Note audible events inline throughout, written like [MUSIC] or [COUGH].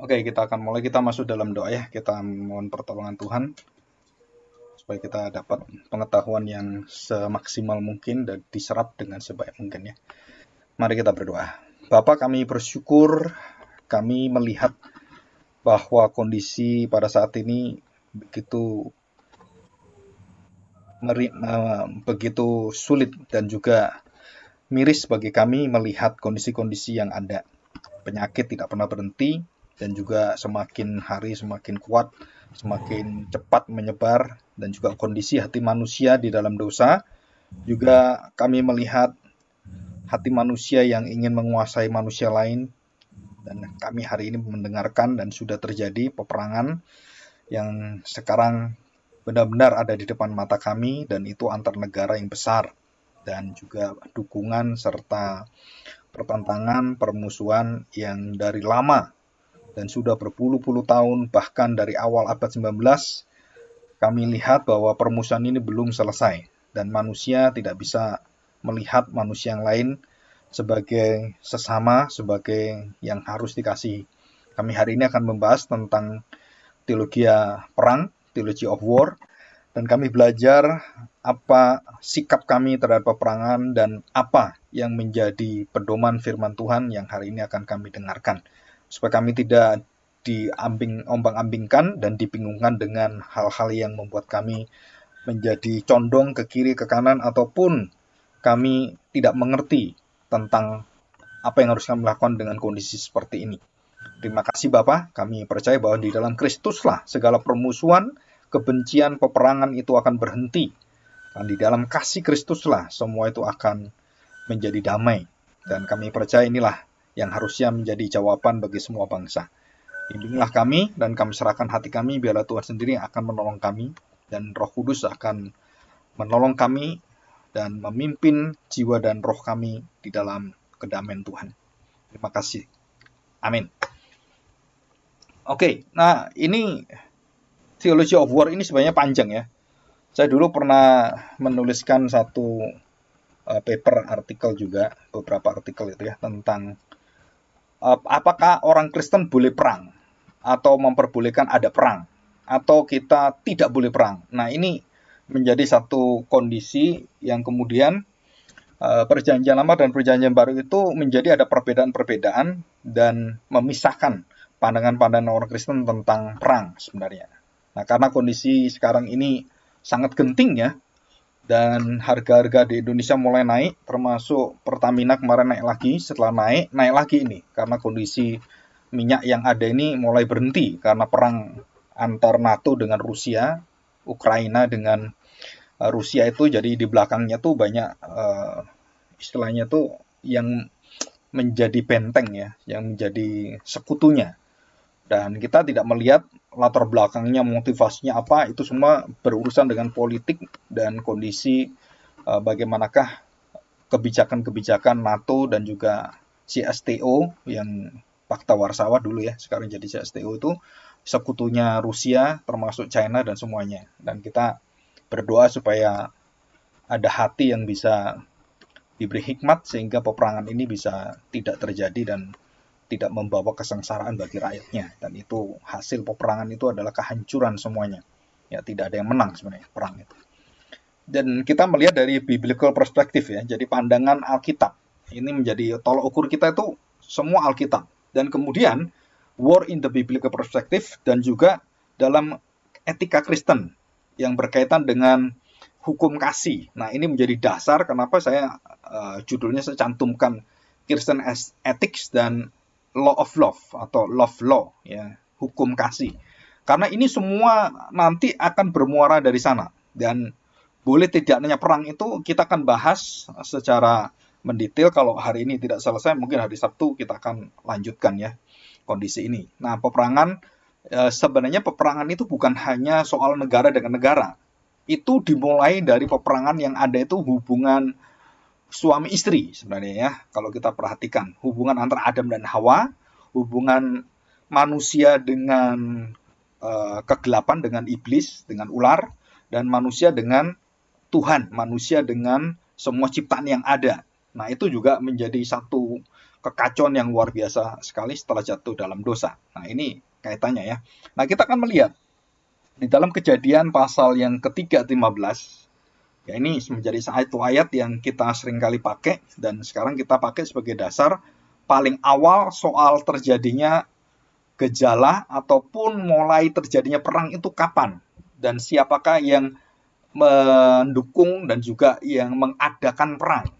Oke, kita akan mulai. Kita masuk dalam doa ya. Kita mohon pertolongan Tuhan supaya kita dapat pengetahuan yang semaksimal mungkin dan diserap dengan sebaik mungkin ya. Mari kita berdoa. Bapak kami bersyukur kami melihat bahwa kondisi pada saat ini begitu meri, eh, begitu sulit dan juga miris bagi kami melihat kondisi-kondisi yang ada. Penyakit tidak pernah berhenti, dan juga semakin hari semakin kuat, semakin cepat menyebar dan juga kondisi hati manusia di dalam dosa. Juga kami melihat hati manusia yang ingin menguasai manusia lain dan kami hari ini mendengarkan dan sudah terjadi peperangan yang sekarang benar-benar ada di depan mata kami dan itu antar negara yang besar dan juga dukungan serta pertentangan permusuhan yang dari lama dan sudah berpuluh-puluh tahun bahkan dari awal abad 19 kami lihat bahwa permusuhan ini belum selesai dan manusia tidak bisa melihat manusia yang lain sebagai sesama, sebagai yang harus dikasih. Kami hari ini akan membahas tentang teologi perang, teologi of war, dan kami belajar apa sikap kami terhadap peperangan dan apa yang menjadi pedoman firman Tuhan yang hari ini akan kami dengarkan supaya kami tidak diambing ombang-ambingkan dan dibingungkan dengan hal-hal yang membuat kami menjadi condong ke kiri ke kanan ataupun kami tidak mengerti tentang apa yang harus kami lakukan dengan kondisi seperti ini. Terima kasih Bapak, kami percaya bahwa di dalam Kristuslah segala permusuhan, kebencian, peperangan itu akan berhenti. Dan di dalam kasih Kristuslah semua itu akan menjadi damai. Dan kami percaya inilah yang harusnya menjadi jawaban bagi semua bangsa. Bimbinglah kami dan kami serahkan hati kami biarlah Tuhan sendiri yang akan menolong kami dan Roh Kudus akan menolong kami dan memimpin jiwa dan roh kami di dalam kedamaian Tuhan. Terima kasih. Amin. Oke, okay, nah ini Theology of war ini sebenarnya panjang ya. Saya dulu pernah menuliskan satu eh, paper artikel juga, beberapa artikel itu ya tentang Eh, apakah orang Kristen boleh perang atau memperbolehkan ada perang atau kita tidak boleh perang. Nah, ini menjadi satu kondisi yang kemudian eh, perjanjian lama dan perjanjian baru itu menjadi ada perbedaan-perbedaan dan memisahkan pandangan-pandangan orang Kristen tentang perang sebenarnya. Nah, karena kondisi sekarang ini sangat genting ya dan harga-harga di Indonesia mulai naik termasuk Pertamina kemarin naik lagi setelah naik naik lagi ini karena kondisi minyak yang ada ini mulai berhenti karena perang antar NATO dengan Rusia Ukraina dengan eh, Rusia itu jadi di belakangnya tuh banyak uh, istilahnya tuh yang menjadi benteng ya yang menjadi sekutunya dan kita tidak melihat latar belakangnya, motivasinya apa, itu semua berurusan dengan politik dan kondisi eh, bagaimanakah kebijakan-kebijakan NATO dan juga CSTO yang Pakta Warsawa dulu ya, sekarang jadi CSTO itu sekutunya Rusia termasuk China dan semuanya. Dan kita berdoa supaya ada hati yang bisa diberi hikmat sehingga peperangan ini bisa tidak terjadi dan tidak membawa kesengsaraan bagi rakyatnya dan itu hasil peperangan itu adalah kehancuran semuanya ya tidak ada yang menang sebenarnya perang itu dan kita melihat dari biblical perspektif ya jadi pandangan Alkitab ini menjadi tolok ukur kita itu semua Alkitab dan kemudian war in the biblical perspektif dan juga dalam etika Kristen yang berkaitan dengan hukum kasih. Nah, ini menjadi dasar kenapa saya uh, judulnya secantumkan cantumkan Kristen as Ethics dan law of love atau love law ya hukum kasih karena ini semua nanti akan bermuara dari sana dan boleh tidaknya perang itu kita akan bahas secara mendetail kalau hari ini tidak selesai mungkin hari Sabtu kita akan lanjutkan ya kondisi ini. Nah, peperangan eh, sebenarnya peperangan itu bukan hanya soal negara dengan negara. Itu dimulai dari peperangan yang ada itu hubungan suami istri sebenarnya ya. Kalau kita perhatikan hubungan antara Adam dan Hawa, hubungan manusia dengan uh, kegelapan dengan iblis, dengan ular dan manusia dengan Tuhan, manusia dengan semua ciptaan yang ada. Nah, itu juga menjadi satu kekacauan yang luar biasa sekali setelah jatuh dalam dosa. Nah, ini kaitannya ya. Nah, kita akan melihat di dalam kejadian pasal yang ketiga 15 Ya, ini menjadi satu ayat yang kita sering kali pakai dan sekarang kita pakai sebagai dasar paling awal soal terjadinya gejala ataupun mulai terjadinya perang itu kapan dan siapakah yang mendukung dan juga yang mengadakan perang.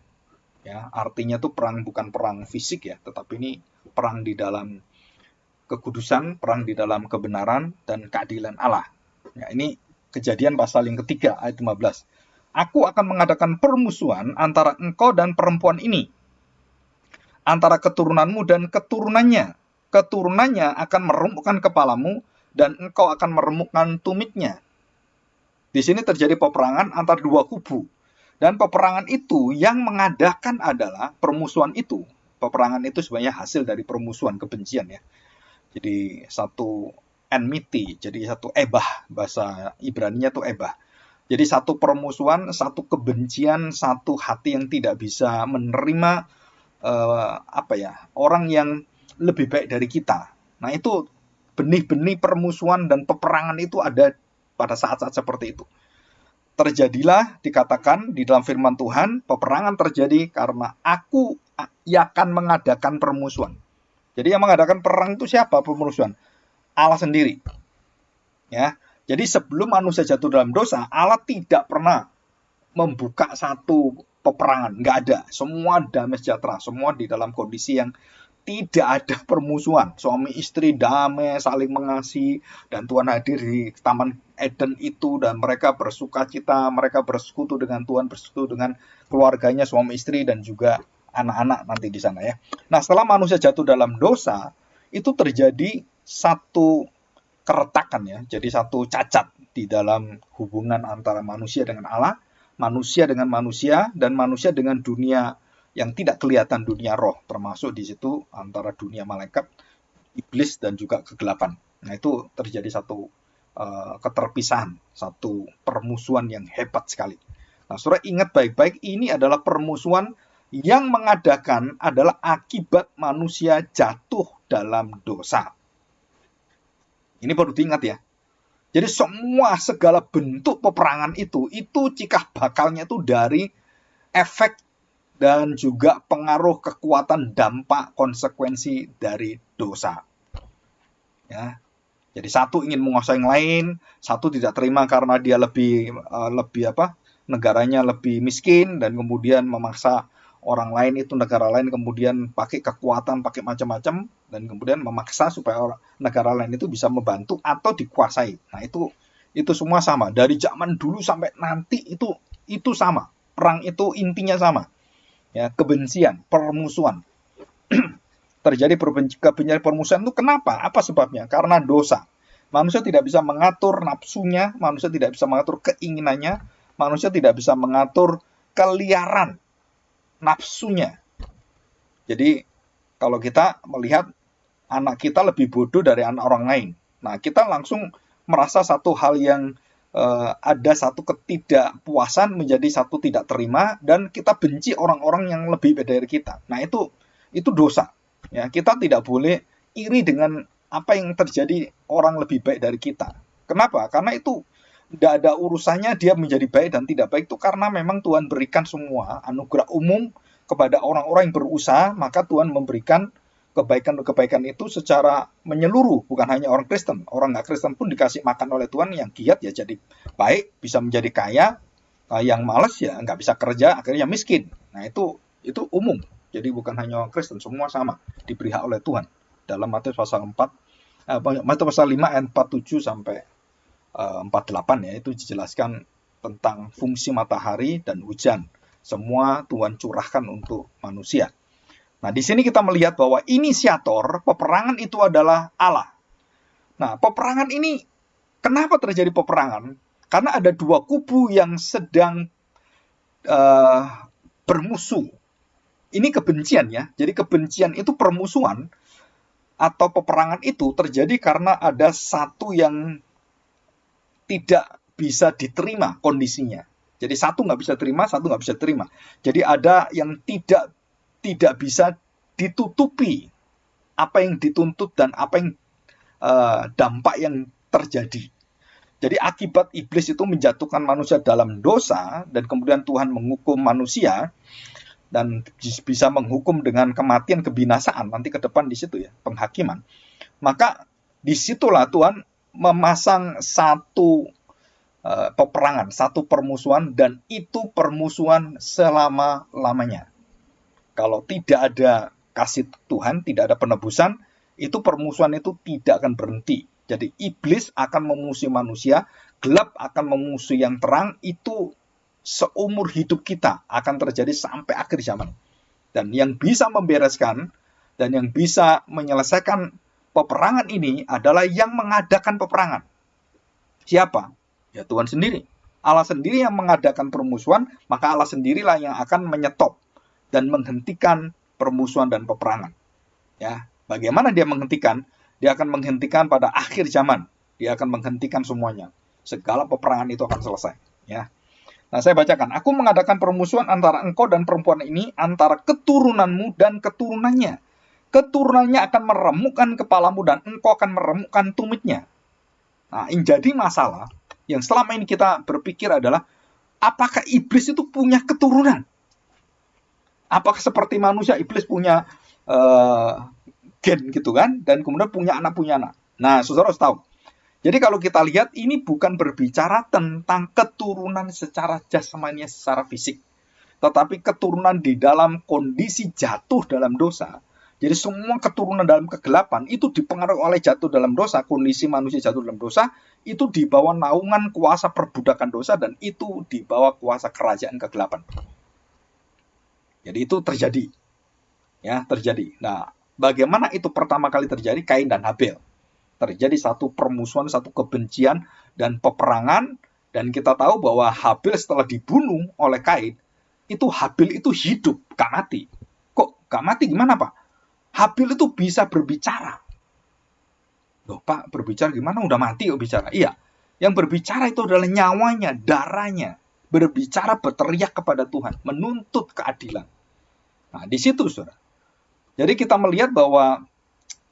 Ya, artinya itu perang bukan perang fisik ya, tetapi ini perang di dalam kekudusan, perang di dalam kebenaran dan keadilan Allah. Ya, ini kejadian pasal yang ketiga ayat 15. Aku akan mengadakan permusuhan antara engkau dan perempuan ini, antara keturunanmu dan keturunannya. Keturunannya akan meremukkan kepalamu, dan engkau akan meremukkan tumitnya. Di sini terjadi peperangan antar dua kubu. Dan peperangan itu yang mengadakan adalah permusuhan itu. Peperangan itu sebenarnya hasil dari permusuhan kebencian ya. Jadi satu enmity, jadi satu ebah, bahasa Ibrani-nya itu ebah. Jadi satu permusuhan, satu kebencian, satu hati yang tidak bisa menerima eh, apa ya orang yang lebih baik dari kita. Nah itu benih-benih permusuhan dan peperangan itu ada pada saat-saat seperti itu. Terjadilah dikatakan di dalam firman Tuhan, peperangan terjadi karena aku akan mengadakan permusuhan. Jadi yang mengadakan perang itu siapa permusuhan? Allah sendiri. Ya, jadi sebelum manusia jatuh dalam dosa, Allah tidak pernah membuka satu peperangan, nggak ada. Semua damai sejahtera, semua di dalam kondisi yang tidak ada permusuhan. Suami istri damai, saling mengasihi, dan Tuhan hadir di Taman Eden itu, dan mereka bersuka cita, mereka bersekutu dengan Tuhan, bersekutu dengan keluarganya, suami istri, dan juga anak-anak nanti di sana ya. Nah setelah manusia jatuh dalam dosa, itu terjadi satu keretakan ya, jadi satu cacat di dalam hubungan antara manusia dengan Allah, manusia dengan manusia, dan manusia dengan dunia yang tidak kelihatan dunia roh, termasuk di situ antara dunia malaikat, iblis, dan juga kegelapan. Nah itu terjadi satu uh, keterpisahan, satu permusuhan yang hebat sekali. Nah, saudara ingat baik-baik, ini adalah permusuhan yang mengadakan adalah akibat manusia jatuh dalam dosa. Ini perlu diingat ya. Jadi semua segala bentuk peperangan itu, itu cikah bakalnya itu dari efek dan juga pengaruh kekuatan dampak konsekuensi dari dosa. Ya. Jadi satu ingin menguasai yang lain, satu tidak terima karena dia lebih eh, lebih apa? negaranya lebih miskin dan kemudian memaksa orang lain itu negara lain kemudian pakai kekuatan pakai macam-macam dan kemudian memaksa supaya orang, negara lain itu bisa membantu atau dikuasai nah itu itu semua sama dari zaman dulu sampai nanti itu itu sama perang itu intinya sama ya kebencian permusuhan [CLEARS THROAT] terjadi kebencian permusuhan itu kenapa apa sebabnya karena dosa manusia tidak bisa mengatur nafsunya manusia tidak bisa mengatur keinginannya manusia tidak bisa mengatur keliaran nafsunya. Jadi kalau kita melihat anak kita lebih bodoh dari anak orang lain, nah kita langsung merasa satu hal yang uh, ada satu ketidakpuasan menjadi satu tidak terima dan kita benci orang-orang yang lebih beda dari kita. Nah itu itu dosa. Ya kita tidak boleh iri dengan apa yang terjadi orang lebih baik dari kita. Kenapa? Karena itu tidak ada urusannya dia menjadi baik dan tidak baik itu karena memang Tuhan berikan semua anugerah umum kepada orang-orang yang berusaha, maka Tuhan memberikan kebaikan-kebaikan itu secara menyeluruh, bukan hanya orang Kristen. Orang nggak Kristen pun dikasih makan oleh Tuhan yang giat ya jadi baik, bisa menjadi kaya, eh, yang males ya nggak bisa kerja, akhirnya miskin. Nah itu itu umum. Jadi bukan hanya orang Kristen, semua sama diberi hak oleh Tuhan. Dalam Matius pasal 4, eh, Matius pasal 5 ayat 47 sampai 48 eh, ya itu dijelaskan tentang fungsi matahari dan hujan. Semua Tuhan curahkan untuk manusia. Nah, di sini kita melihat bahwa inisiator peperangan itu adalah Allah. Nah, peperangan ini kenapa terjadi peperangan? Karena ada dua kubu yang sedang uh, bermusuh. Ini kebencian ya. Jadi kebencian itu permusuhan atau peperangan itu terjadi karena ada satu yang tidak bisa diterima kondisinya. Jadi satu nggak bisa terima, satu nggak bisa terima. Jadi ada yang tidak tidak bisa ditutupi apa yang dituntut dan apa yang uh, dampak yang terjadi. Jadi akibat iblis itu menjatuhkan manusia dalam dosa dan kemudian Tuhan menghukum manusia dan bisa menghukum dengan kematian kebinasaan nanti ke depan di situ ya penghakiman. Maka disitulah Tuhan memasang satu uh, peperangan, satu permusuhan dan itu permusuhan selama-lamanya. Kalau tidak ada kasih Tuhan, tidak ada penebusan, itu permusuhan itu tidak akan berhenti. Jadi iblis akan memusuhi manusia, gelap akan memusuhi yang terang, itu seumur hidup kita akan terjadi sampai akhir zaman. Dan yang bisa membereskan dan yang bisa menyelesaikan peperangan ini adalah yang mengadakan peperangan. Siapa? Ya Tuhan sendiri. Allah sendiri yang mengadakan permusuhan, maka Allah sendirilah yang akan menyetop dan menghentikan permusuhan dan peperangan. Ya, bagaimana dia menghentikan? Dia akan menghentikan pada akhir zaman. Dia akan menghentikan semuanya. Segala peperangan itu akan selesai, ya. Nah, saya bacakan. Aku mengadakan permusuhan antara engkau dan perempuan ini, antara keturunanmu dan keturunannya, keturunannya akan meremukkan kepalamu dan engkau akan meremukkan tumitnya. Nah, yang jadi masalah yang selama ini kita berpikir adalah apakah iblis itu punya keturunan? Apakah seperti manusia iblis punya uh, gen gitu kan dan kemudian punya anak punya anak. Nah, Saudara harus tahu. Jadi kalau kita lihat ini bukan berbicara tentang keturunan secara jasmaninya secara fisik, tetapi keturunan di dalam kondisi jatuh dalam dosa jadi semua keturunan dalam kegelapan itu dipengaruhi oleh jatuh dalam dosa, kondisi manusia jatuh dalam dosa, itu dibawa naungan kuasa perbudakan dosa dan itu dibawa kuasa kerajaan kegelapan. Jadi itu terjadi. Ya, terjadi. Nah, bagaimana itu pertama kali terjadi Kain dan Habel? Terjadi satu permusuhan, satu kebencian dan peperangan dan kita tahu bahwa Habel setelah dibunuh oleh Kain, itu Habel itu hidup, gak mati. Kok gak mati gimana, Pak? Habil itu bisa berbicara. Loh Pak, berbicara gimana? Udah mati kok bicara. Iya, yang berbicara itu adalah nyawanya, darahnya. Berbicara, berteriak kepada Tuhan. Menuntut keadilan. Nah, di situ, saudara. Jadi kita melihat bahwa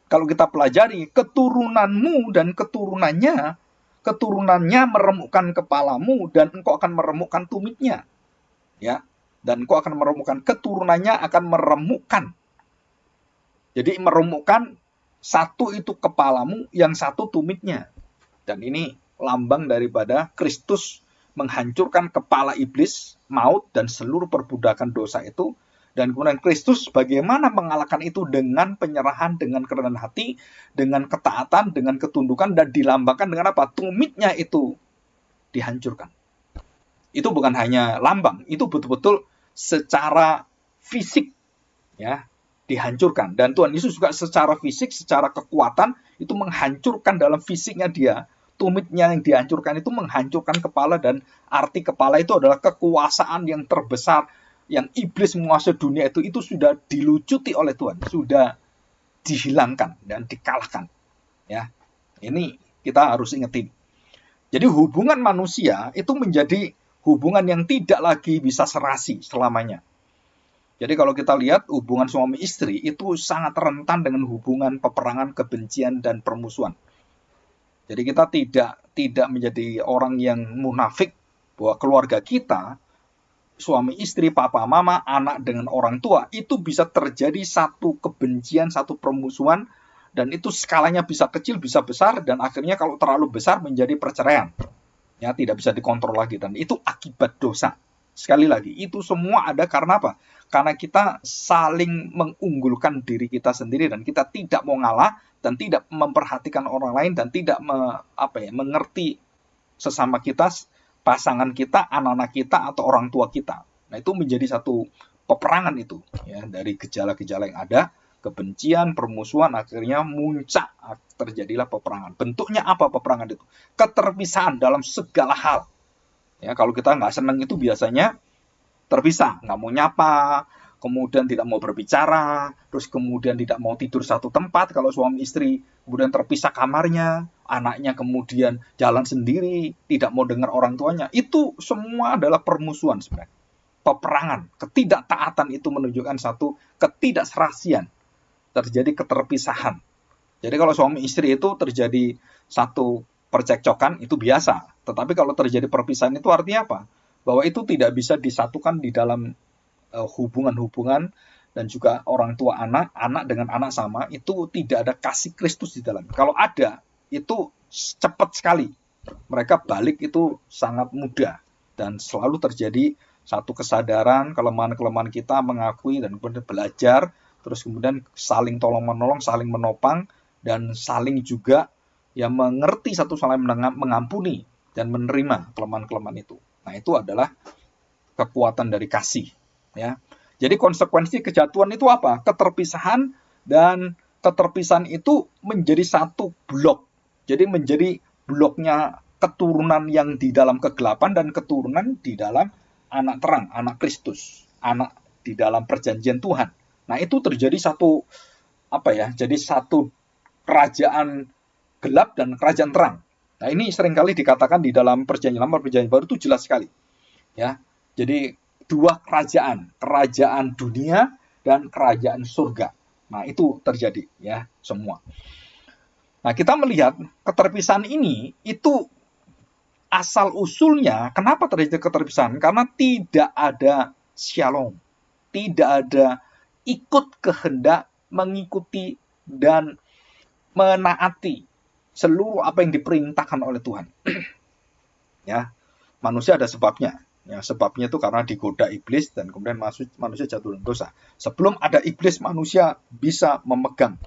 kalau kita pelajari, keturunanmu dan keturunannya, keturunannya meremukkan kepalamu dan engkau akan meremukkan tumitnya. Ya, dan engkau akan meremukkan keturunannya akan meremukkan jadi merumukkan satu itu kepalamu, yang satu tumitnya. Dan ini lambang daripada Kristus menghancurkan kepala iblis, maut, dan seluruh perbudakan dosa itu. Dan kemudian Kristus bagaimana mengalahkan itu dengan penyerahan, dengan kerendahan hati, dengan ketaatan, dengan ketundukan, dan dilambangkan dengan apa? Tumitnya itu dihancurkan. Itu bukan hanya lambang, itu betul-betul secara fisik ya dihancurkan. Dan Tuhan Yesus juga secara fisik, secara kekuatan itu menghancurkan dalam fisiknya dia. Tumitnya yang dihancurkan itu menghancurkan kepala dan arti kepala itu adalah kekuasaan yang terbesar yang iblis menguasai dunia itu itu sudah dilucuti oleh Tuhan, sudah dihilangkan dan dikalahkan. Ya. Ini kita harus ingetin. Jadi hubungan manusia itu menjadi hubungan yang tidak lagi bisa serasi selamanya. Jadi kalau kita lihat hubungan suami istri itu sangat rentan dengan hubungan peperangan, kebencian dan permusuhan. Jadi kita tidak tidak menjadi orang yang munafik bahwa keluarga kita suami istri, papa mama, anak dengan orang tua itu bisa terjadi satu kebencian, satu permusuhan dan itu skalanya bisa kecil, bisa besar dan akhirnya kalau terlalu besar menjadi perceraian. Ya tidak bisa dikontrol lagi dan itu akibat dosa Sekali lagi, itu semua ada karena apa? Karena kita saling mengunggulkan diri kita sendiri dan kita tidak mau ngalah dan tidak memperhatikan orang lain dan tidak me, apa ya, mengerti sesama kita, pasangan kita, anak-anak kita atau orang tua kita. Nah, itu menjadi satu peperangan itu ya dari gejala-gejala yang ada kebencian, permusuhan akhirnya muncak terjadilah peperangan. Bentuknya apa peperangan itu? Keterpisahan dalam segala hal Ya, kalau kita nggak seneng itu biasanya terpisah, nggak mau nyapa, kemudian tidak mau berbicara, terus kemudian tidak mau tidur satu tempat kalau suami istri, kemudian terpisah kamarnya, anaknya kemudian jalan sendiri, tidak mau dengar orang tuanya. Itu semua adalah permusuhan sebenarnya. Peperangan, ketidaktaatan itu menunjukkan satu ketidakserasian. Terjadi keterpisahan. Jadi kalau suami istri itu terjadi satu percekcokan itu biasa. Tetapi kalau terjadi perpisahan itu artinya apa? Bahwa itu tidak bisa disatukan di dalam eh, hubungan-hubungan dan juga orang tua anak, anak dengan anak sama, itu tidak ada kasih Kristus di dalam. Kalau ada, itu cepat sekali. Mereka balik itu sangat mudah dan selalu terjadi satu kesadaran kelemahan-kelemahan kita mengakui dan kemudian belajar terus kemudian saling tolong menolong saling menopang dan saling juga yang mengerti satu sama lain mengampuni dan menerima kelemahan-kelemahan itu. Nah, itu adalah kekuatan dari kasih, ya. Jadi konsekuensi kejatuhan itu apa? Keterpisahan dan keterpisahan itu menjadi satu blok. Jadi menjadi bloknya keturunan yang di dalam kegelapan dan keturunan di dalam anak terang, anak Kristus, anak di dalam perjanjian Tuhan. Nah, itu terjadi satu apa ya? Jadi satu kerajaan gelap dan kerajaan terang. Nah ini seringkali dikatakan di dalam perjanjian lama perjanjian baru itu jelas sekali. Ya, jadi dua kerajaan, kerajaan dunia dan kerajaan surga. Nah itu terjadi ya semua. Nah kita melihat keterpisahan ini itu asal usulnya kenapa terjadi keterpisahan? Karena tidak ada shalom, tidak ada ikut kehendak mengikuti dan menaati seluruh apa yang diperintahkan oleh Tuhan. [CLEARS THROAT] ya, manusia ada sebabnya. Ya, sebabnya itu karena digoda iblis dan kemudian manusia jatuh dalam dosa. Sebelum ada iblis, manusia bisa memegang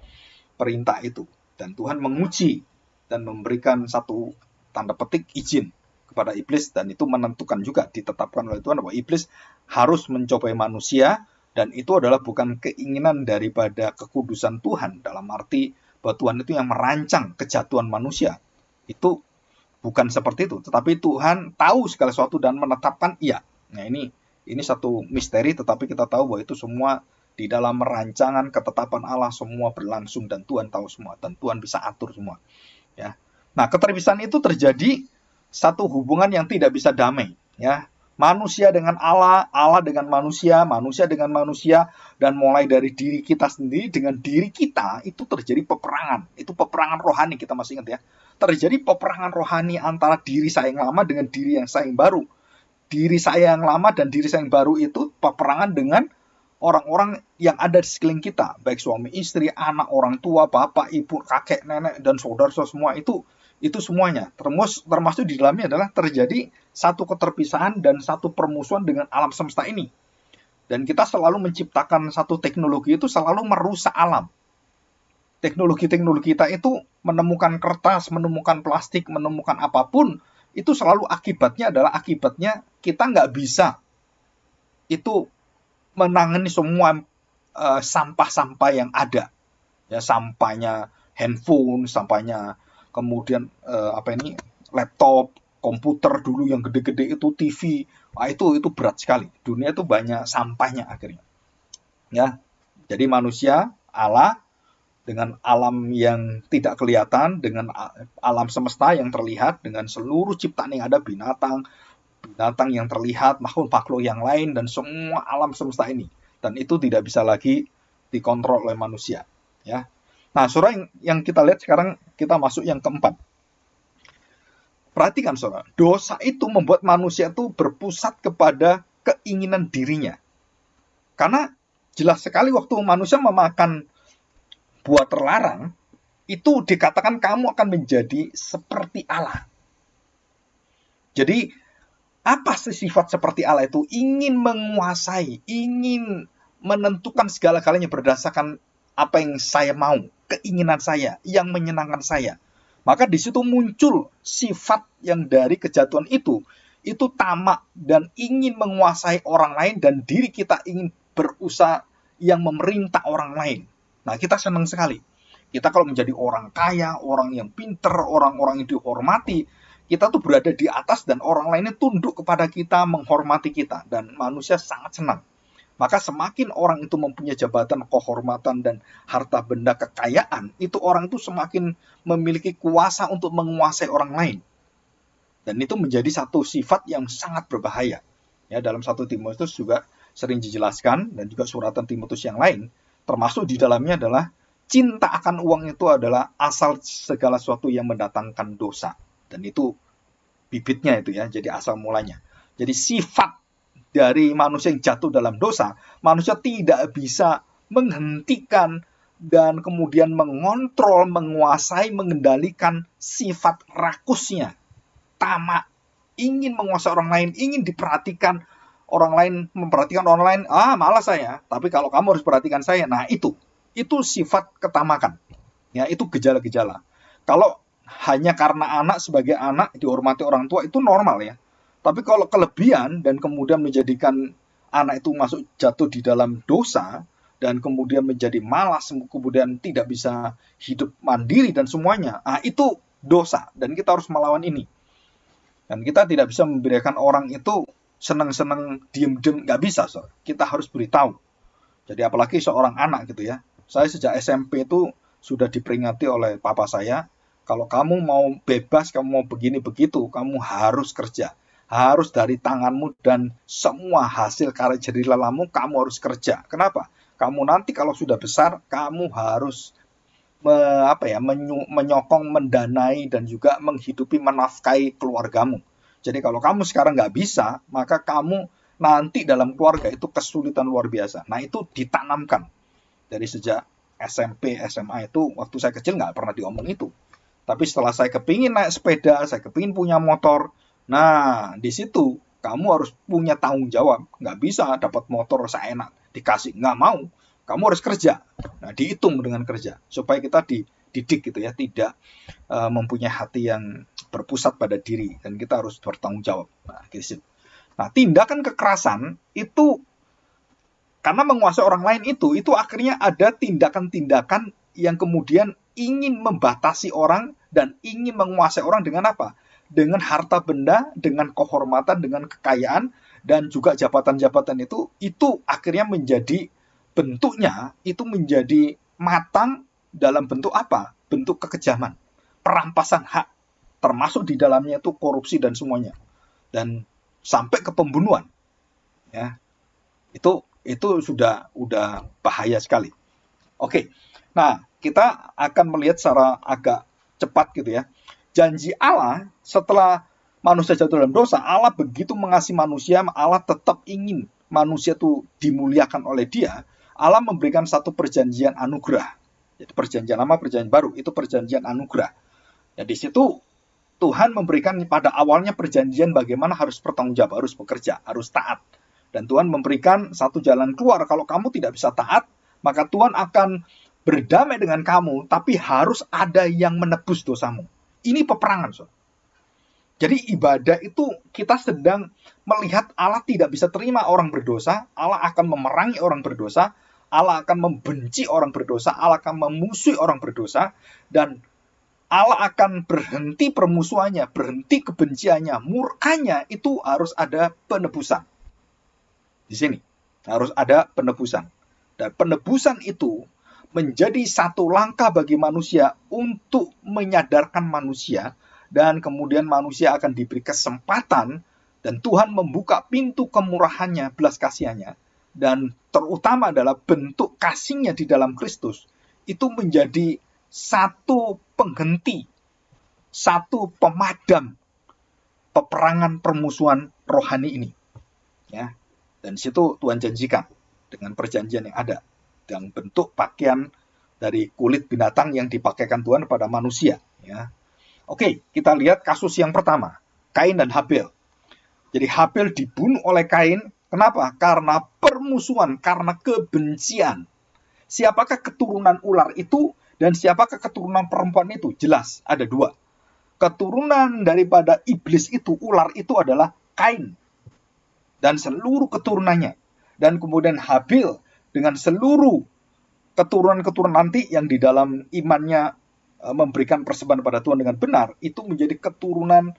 perintah itu. Dan Tuhan menguji dan memberikan satu tanda petik izin kepada iblis dan itu menentukan juga ditetapkan oleh Tuhan bahwa iblis harus mencobai manusia dan itu adalah bukan keinginan daripada kekudusan Tuhan dalam arti bahwa Tuhan itu yang merancang kejatuhan manusia. Itu bukan seperti itu, tetapi Tuhan tahu segala sesuatu dan menetapkan iya. Nah, ini ini satu misteri tetapi kita tahu bahwa itu semua di dalam rancangan ketetapan Allah semua berlangsung dan Tuhan tahu semua dan Tuhan bisa atur semua. Ya. Nah, keterpisahan itu terjadi satu hubungan yang tidak bisa damai, ya manusia dengan Allah, Allah dengan manusia, manusia dengan manusia, dan mulai dari diri kita sendiri dengan diri kita itu terjadi peperangan. Itu peperangan rohani kita masih ingat ya. Terjadi peperangan rohani antara diri saya yang lama dengan diri yang saya yang baru. Diri saya yang lama dan diri saya yang baru itu peperangan dengan orang-orang yang ada di sekeliling kita, baik suami istri, anak, orang tua, bapak, ibu, kakek, nenek, dan saudara semua itu itu semuanya termus termasuk di dalamnya adalah terjadi satu keterpisahan dan satu permusuhan dengan alam semesta ini dan kita selalu menciptakan satu teknologi itu selalu merusak alam teknologi-teknologi kita itu menemukan kertas menemukan plastik menemukan apapun itu selalu akibatnya adalah akibatnya kita nggak bisa itu menangani semua eh, sampah-sampah uh, yang ada ya sampahnya handphone sampahnya kemudian uh, apa ini laptop, komputer dulu yang gede-gede itu TV, nah, itu itu berat sekali. Dunia itu banyak sampahnya akhirnya. Ya, jadi manusia Allah dengan alam yang tidak kelihatan, dengan alam semesta yang terlihat, dengan seluruh ciptaan yang ada binatang, binatang yang terlihat, makhluk-makhluk yang lain dan semua alam semesta ini. Dan itu tidak bisa lagi dikontrol oleh manusia, ya. Nah, surah yang, yang kita lihat sekarang kita masuk yang keempat. Perhatikan saudara, dosa itu membuat manusia itu berpusat kepada keinginan dirinya. Karena jelas sekali waktu manusia memakan buah terlarang, itu dikatakan kamu akan menjadi seperti Allah. Jadi, apa sih sifat seperti Allah itu? Ingin menguasai, ingin menentukan segala-galanya berdasarkan apa yang saya mau keinginan saya, yang menyenangkan saya. Maka di situ muncul sifat yang dari kejatuhan itu, itu tamak dan ingin menguasai orang lain dan diri kita ingin berusaha yang memerintah orang lain. Nah, kita senang sekali. Kita kalau menjadi orang kaya, orang yang pinter, orang-orang yang dihormati, kita tuh berada di atas dan orang lainnya tunduk kepada kita, menghormati kita. Dan manusia sangat senang. Maka semakin orang itu mempunyai jabatan, kehormatan, dan harta benda kekayaan, itu orang itu semakin memiliki kuasa untuk menguasai orang lain. Dan itu menjadi satu sifat yang sangat berbahaya. Ya, dalam satu Timotius juga sering dijelaskan, dan juga suratan Timotius yang lain, termasuk di dalamnya adalah cinta akan uang itu adalah asal segala sesuatu yang mendatangkan dosa. Dan itu bibitnya itu ya, jadi asal mulanya. Jadi sifat dari manusia yang jatuh dalam dosa, manusia tidak bisa menghentikan dan kemudian mengontrol, menguasai, mengendalikan sifat rakusnya. Tamak, ingin menguasai orang lain, ingin diperhatikan orang lain, memperhatikan orang lain, ah malas saya, tapi kalau kamu harus perhatikan saya, nah itu, itu sifat ketamakan. Ya, itu gejala-gejala. Kalau hanya karena anak sebagai anak dihormati orang tua itu normal ya. Tapi kalau kelebihan dan kemudian menjadikan anak itu masuk jatuh di dalam dosa dan kemudian menjadi malas, kemudian tidak bisa hidup mandiri dan semuanya, ah itu dosa dan kita harus melawan ini. Dan kita tidak bisa memberikan orang itu senang-senang diem-diem, nggak bisa. So. Kita harus beritahu. Jadi apalagi seorang anak gitu ya. Saya sejak SMP itu sudah diperingati oleh papa saya, kalau kamu mau bebas, kamu mau begini begitu, kamu harus kerja harus dari tanganmu dan semua hasil karya jerih lelahmu kamu harus kerja. Kenapa? Kamu nanti kalau sudah besar kamu harus me, apa ya menyu, menyokong, mendanai dan juga menghidupi, menafkahi keluargamu. Jadi kalau kamu sekarang nggak bisa, maka kamu nanti dalam keluarga itu kesulitan luar biasa. Nah itu ditanamkan dari sejak SMP, SMA itu waktu saya kecil nggak pernah diomong itu. Tapi setelah saya kepingin naik sepeda, saya kepingin punya motor, Nah, di situ kamu harus punya tanggung jawab. Nggak bisa dapat motor seenak, dikasih. Nggak mau. Kamu harus kerja. Nah, dihitung dengan kerja. Supaya kita dididik gitu ya, tidak uh, mempunyai hati yang berpusat pada diri. Dan kita harus bertanggung jawab. Nah, gitu. nah tindakan kekerasan itu karena menguasai orang lain itu, itu akhirnya ada tindakan-tindakan yang kemudian ingin membatasi orang dan ingin menguasai orang dengan apa? dengan harta benda, dengan kehormatan, dengan kekayaan, dan juga jabatan-jabatan itu, itu akhirnya menjadi bentuknya, itu menjadi matang dalam bentuk apa? Bentuk kekejaman, perampasan hak, termasuk di dalamnya itu korupsi dan semuanya. Dan sampai ke pembunuhan. Ya. Itu itu sudah udah bahaya sekali. Oke. Nah, kita akan melihat secara agak cepat gitu ya janji Allah setelah manusia jatuh dalam dosa, Allah begitu mengasihi manusia, Allah tetap ingin manusia itu dimuliakan oleh dia, Allah memberikan satu perjanjian anugerah. Jadi perjanjian lama, perjanjian baru, itu perjanjian anugerah. Ya, di situ Tuhan memberikan pada awalnya perjanjian bagaimana harus bertanggung jawab, harus bekerja, harus taat. Dan Tuhan memberikan satu jalan keluar. Kalau kamu tidak bisa taat, maka Tuhan akan berdamai dengan kamu, tapi harus ada yang menebus dosamu. Ini peperangan, so. Jadi ibadah itu kita sedang melihat Allah tidak bisa terima orang berdosa, Allah akan memerangi orang berdosa, Allah akan membenci orang berdosa, Allah akan memusuhi orang berdosa, dan Allah akan berhenti permusuhannya, berhenti kebenciannya, murkanya itu harus ada penebusan. Di sini harus ada penebusan. Dan penebusan itu menjadi satu langkah bagi manusia untuk menyadarkan manusia dan kemudian manusia akan diberi kesempatan dan Tuhan membuka pintu kemurahannya, belas kasihannya dan terutama adalah bentuk kasihnya di dalam Kristus itu menjadi satu penghenti, satu pemadam peperangan permusuhan rohani ini. Ya. Dan situ Tuhan janjikan dengan perjanjian yang ada yang bentuk pakaian dari kulit binatang yang dipakaikan Tuhan kepada manusia. Ya. Oke, kita lihat kasus yang pertama, Kain dan Habel. Jadi Habel dibunuh oleh Kain, kenapa? Karena permusuhan, karena kebencian. Siapakah keturunan ular itu dan siapakah keturunan perempuan itu? Jelas, ada dua. Keturunan daripada iblis itu, ular itu adalah Kain dan seluruh keturunannya. Dan kemudian Habel dengan seluruh keturunan-keturunan nanti yang di dalam imannya e, memberikan persembahan pada Tuhan dengan benar, itu menjadi keturunan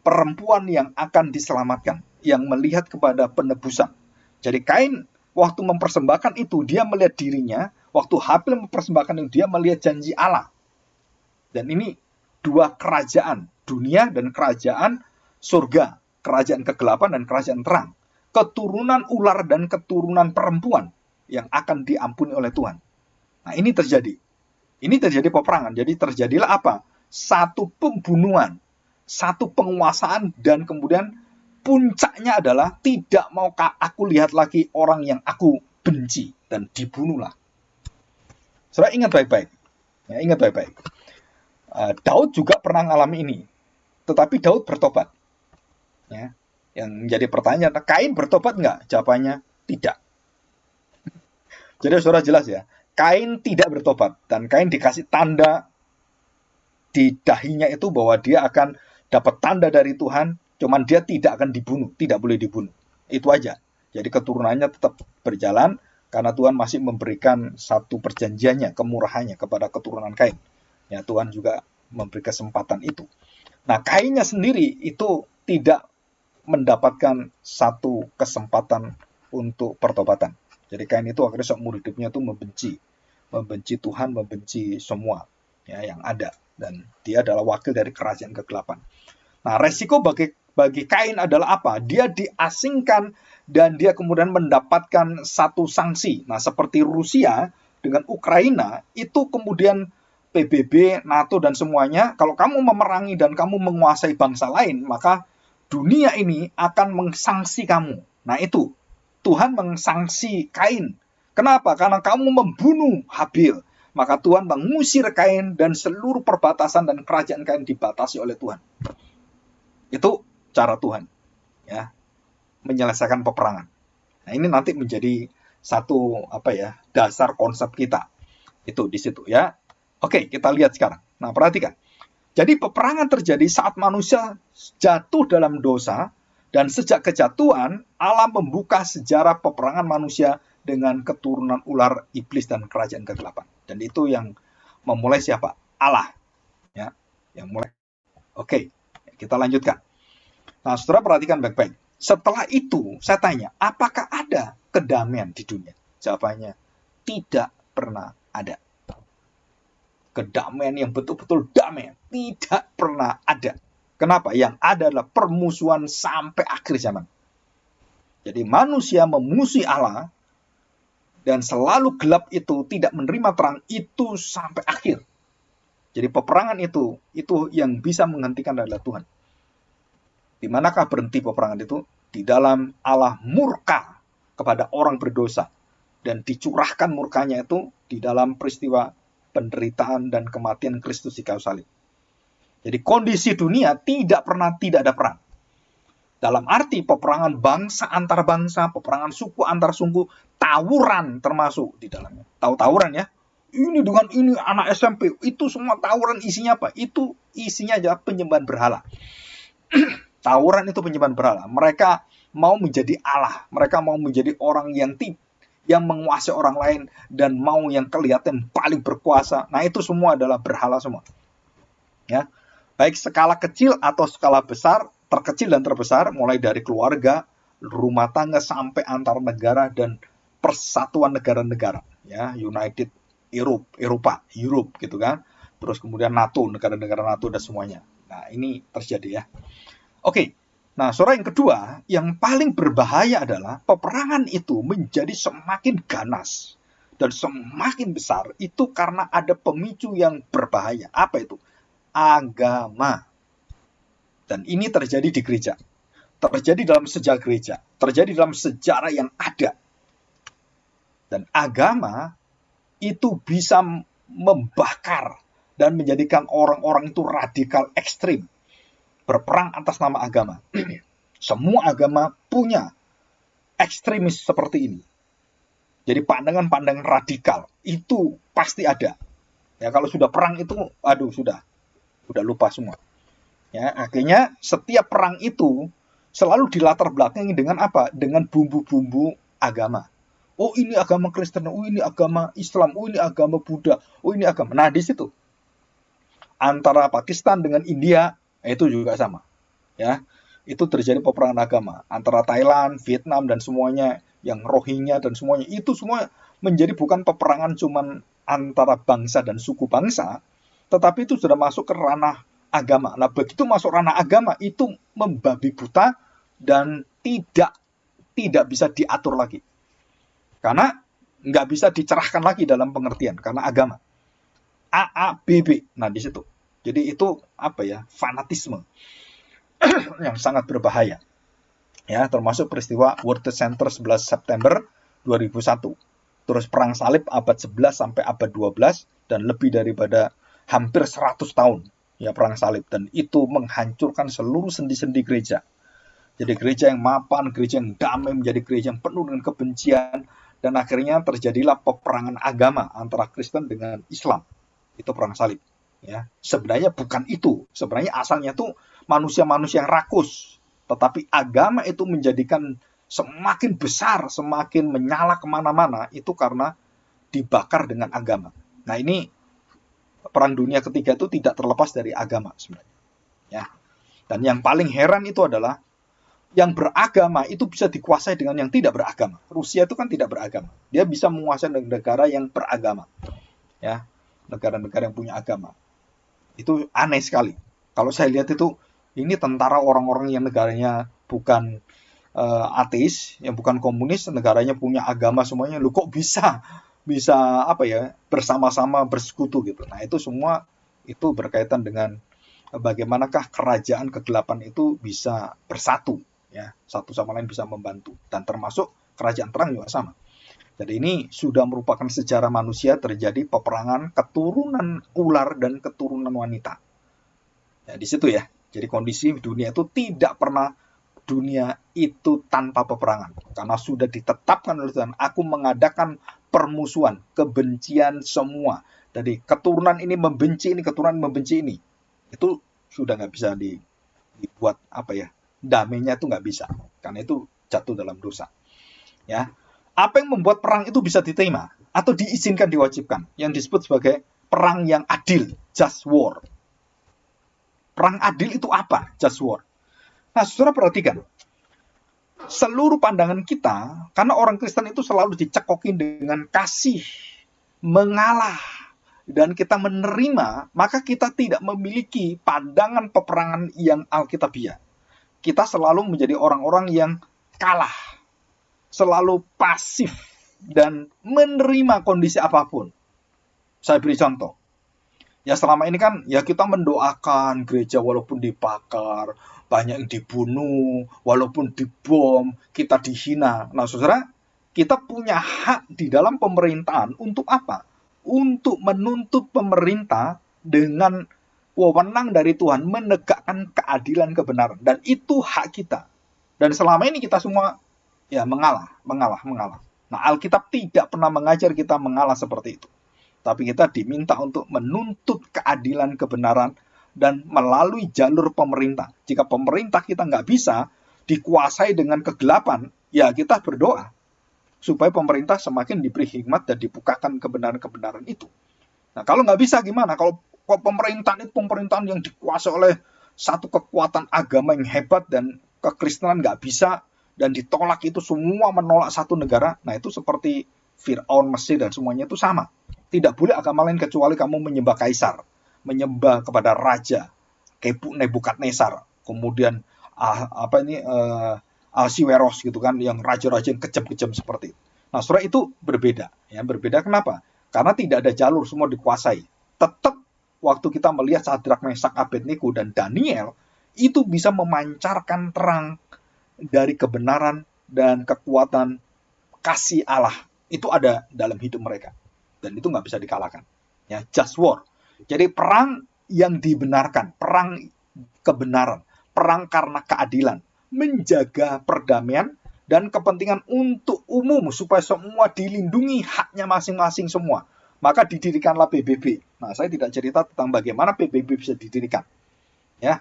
perempuan yang akan diselamatkan, yang melihat kepada penebusan. Jadi Kain waktu mempersembahkan itu, dia melihat dirinya, waktu Habil mempersembahkan itu, dia melihat janji Allah. Dan ini dua kerajaan, dunia dan kerajaan surga, kerajaan kegelapan dan kerajaan terang. Keturunan ular dan keturunan perempuan yang akan diampuni oleh Tuhan. Nah, ini terjadi. Ini terjadi peperangan. Jadi terjadilah apa? Satu pembunuhan, satu penguasaan dan kemudian puncaknya adalah tidak maukah aku lihat lagi orang yang aku benci dan dibunuhlah. Saudara ingat baik-baik. Ya, ingat baik-baik. Eh, Daud juga pernah mengalami ini. Tetapi Daud bertobat. Ya. Yang menjadi pertanyaan, Kain bertobat nggak? Jawabannya tidak. Jadi saudara jelas ya, Kain tidak bertobat dan Kain dikasih tanda di dahinya itu bahwa dia akan dapat tanda dari Tuhan, cuman dia tidak akan dibunuh, tidak boleh dibunuh. Itu aja. Jadi keturunannya tetap berjalan karena Tuhan masih memberikan satu perjanjiannya, kemurahannya kepada keturunan Kain. Ya, Tuhan juga memberi kesempatan itu. Nah, Kainnya sendiri itu tidak mendapatkan satu kesempatan untuk pertobatan. Jadi Kain itu akhirnya seumur hidupnya tuh membenci, membenci Tuhan, membenci semua ya yang ada dan dia adalah wakil dari kerajaan kegelapan. Nah, resiko bagi bagi Kain adalah apa? Dia diasingkan dan dia kemudian mendapatkan satu sanksi. Nah, seperti Rusia dengan Ukraina itu kemudian PBB, NATO dan semuanya, kalau kamu memerangi dan kamu menguasai bangsa lain, maka dunia ini akan mengsanksi kamu. Nah, itu Tuhan mengsanksi Kain. Kenapa? Karena kamu membunuh Habil. Maka Tuhan mengusir Kain dan seluruh perbatasan dan kerajaan Kain dibatasi oleh Tuhan. Itu cara Tuhan ya menyelesaikan peperangan. Nah, ini nanti menjadi satu apa ya, dasar konsep kita. Itu di situ ya. Oke, kita lihat sekarang. Nah, perhatikan. Jadi peperangan terjadi saat manusia jatuh dalam dosa dan sejak kejatuhan, Allah membuka sejarah peperangan manusia dengan keturunan ular, iblis, dan kerajaan kegelapan. Dan itu yang memulai siapa? Allah. Ya, yang mulai. Oke, kita lanjutkan. Nah, saudara perhatikan baik-baik. Setelah itu, saya tanya, apakah ada kedamaian di dunia? Jawabannya, tidak pernah ada. Kedamaian yang betul-betul damai, tidak pernah ada. Kenapa? Yang ada adalah permusuhan sampai akhir zaman. Jadi manusia memusuhi Allah dan selalu gelap itu tidak menerima terang itu sampai akhir. Jadi peperangan itu itu yang bisa menghentikan adalah Tuhan. Di manakah berhenti peperangan itu? Di dalam Allah murka kepada orang berdosa dan dicurahkan murkanya itu di dalam peristiwa penderitaan dan kematian Kristus di kayu salib. Jadi kondisi dunia tidak pernah tidak ada perang. Dalam arti peperangan bangsa antar bangsa, peperangan suku antar suku, tawuran termasuk di dalamnya. Tahu tawuran ya? Ini dengan ini anak SMP, itu semua tawuran isinya apa? Itu isinya adalah penyembahan berhala. [CLEARS THROAT] tawuran itu penyembahan berhala. Mereka mau menjadi Allah, mereka mau menjadi orang yang tip, yang menguasai orang lain dan mau yang kelihatan paling berkuasa. Nah, itu semua adalah berhala semua. Ya baik skala kecil atau skala besar, terkecil dan terbesar, mulai dari keluarga, rumah tangga sampai antar negara dan persatuan negara-negara, ya United Europe, Eropa, Europe gitu kan. Terus kemudian NATO, negara-negara NATO dan semuanya. Nah, ini terjadi ya. Oke. Nah, suara yang kedua, yang paling berbahaya adalah peperangan itu menjadi semakin ganas dan semakin besar itu karena ada pemicu yang berbahaya. Apa itu? agama. Dan ini terjadi di gereja. Terjadi dalam sejarah gereja. Terjadi dalam sejarah yang ada. Dan agama itu bisa membakar dan menjadikan orang-orang itu radikal ekstrim. Berperang atas nama agama. [CLEARS THROAT] Semua agama punya ekstremis seperti ini. Jadi pandangan-pandangan radikal itu pasti ada. Ya kalau sudah perang itu, aduh sudah udah lupa semua. Ya, akhirnya setiap perang itu selalu dilatar belakangi dengan apa? Dengan bumbu-bumbu agama. Oh ini agama Kristen, oh ini agama Islam, oh ini agama Buddha, oh ini agama. Nah di situ antara Pakistan dengan India eh, itu juga sama, ya itu terjadi peperangan agama antara Thailand, Vietnam dan semuanya yang Rohingya dan semuanya itu semua menjadi bukan peperangan cuman antara bangsa dan suku bangsa, tetapi itu sudah masuk ke ranah agama. Nah, begitu masuk ranah agama itu membabi buta dan tidak tidak bisa diatur lagi. Karena nggak bisa dicerahkan lagi dalam pengertian karena agama. AABB. Nah, di situ. Jadi itu apa ya? fanatisme [CLEARS THROAT] yang sangat berbahaya. Ya, termasuk peristiwa World Trade Center 11 September 2001. Terus perang salib abad 11 sampai abad 12 dan lebih daripada hampir 100 tahun ya perang salib dan itu menghancurkan seluruh sendi-sendi gereja. Jadi gereja yang mapan, gereja yang damai menjadi gereja yang penuh dengan kebencian dan akhirnya terjadilah peperangan agama antara Kristen dengan Islam. Itu perang salib ya. Sebenarnya bukan itu. Sebenarnya asalnya tuh manusia-manusia yang rakus. Tetapi agama itu menjadikan semakin besar, semakin menyala kemana-mana itu karena dibakar dengan agama. Nah ini perang dunia ketiga itu tidak terlepas dari agama sebenarnya. Ya. Dan yang paling heran itu adalah yang beragama itu bisa dikuasai dengan yang tidak beragama. Rusia itu kan tidak beragama. Dia bisa menguasai negara yang beragama. Ya, negara-negara yang punya agama. Itu aneh sekali. Kalau saya lihat itu ini tentara orang-orang yang negaranya bukan uh, ateis, yang bukan komunis, negaranya punya agama semuanya. Lu kok bisa? bisa apa ya bersama-sama bersekutu gitu. Nah itu semua itu berkaitan dengan bagaimanakah kerajaan kegelapan itu bisa bersatu ya satu sama lain bisa membantu dan termasuk kerajaan terang juga sama. Jadi ini sudah merupakan sejarah manusia terjadi peperangan keturunan ular dan keturunan wanita. Ya, di situ ya. Jadi kondisi dunia itu tidak pernah dunia itu tanpa peperangan. Karena sudah ditetapkan oleh Tuhan, aku mengadakan permusuhan, kebencian semua. Jadi keturunan ini membenci ini, keturunan membenci ini. Itu sudah nggak bisa dibuat apa ya, damainya itu nggak bisa. Karena itu jatuh dalam dosa. Ya, apa yang membuat perang itu bisa diterima atau diizinkan diwajibkan yang disebut sebagai perang yang adil, just war. Perang adil itu apa? Just war. Nah, saudara perhatikan, seluruh pandangan kita, karena orang Kristen itu selalu dicekokin dengan kasih, mengalah, dan kita menerima, maka kita tidak memiliki pandangan peperangan yang alkitabiah. Kita selalu menjadi orang-orang yang kalah, selalu pasif, dan menerima kondisi apapun. Saya beri contoh. Ya selama ini kan ya kita mendoakan gereja walaupun dibakar, banyak yang dibunuh, walaupun dibom, kita dihina. Nah, saudara, kita punya hak di dalam pemerintahan untuk apa? Untuk menuntut pemerintah dengan wewenang dari Tuhan menegakkan keadilan kebenaran dan itu hak kita. Dan selama ini kita semua ya mengalah, mengalah, mengalah. Nah, Alkitab tidak pernah mengajar kita mengalah seperti itu. Tapi kita diminta untuk menuntut keadilan kebenaran dan melalui jalur pemerintah. Jika pemerintah kita nggak bisa dikuasai dengan kegelapan, ya kita berdoa supaya pemerintah semakin diberi hikmat dan dibukakan kebenaran-kebenaran itu. Nah, kalau nggak bisa gimana? Kalau pemerintahan itu pemerintahan yang dikuasai oleh satu kekuatan agama yang hebat dan kekristenan nggak bisa dan ditolak itu semua menolak satu negara. Nah, itu seperti Fir'aun, Mesir, dan semuanya itu sama. Tidak boleh agama lain kecuali kamu menyembah kaisar menyembah kepada raja Nebukadnezar, kemudian ah, apa ini uh, eh, Asiweros gitu kan yang raja-raja yang kejam-kejam seperti itu. Nah, surah itu berbeda, ya berbeda kenapa? Karena tidak ada jalur semua dikuasai. Tetap waktu kita melihat Sadrak Mesak Abednego dan Daniel itu bisa memancarkan terang dari kebenaran dan kekuatan kasih Allah itu ada dalam hidup mereka dan itu nggak bisa dikalahkan ya just war jadi perang yang dibenarkan, perang kebenaran, perang karena keadilan, menjaga perdamaian dan kepentingan untuk umum supaya semua dilindungi haknya masing-masing semua. Maka didirikanlah PBB. Nah, saya tidak cerita tentang bagaimana PBB bisa didirikan. Ya,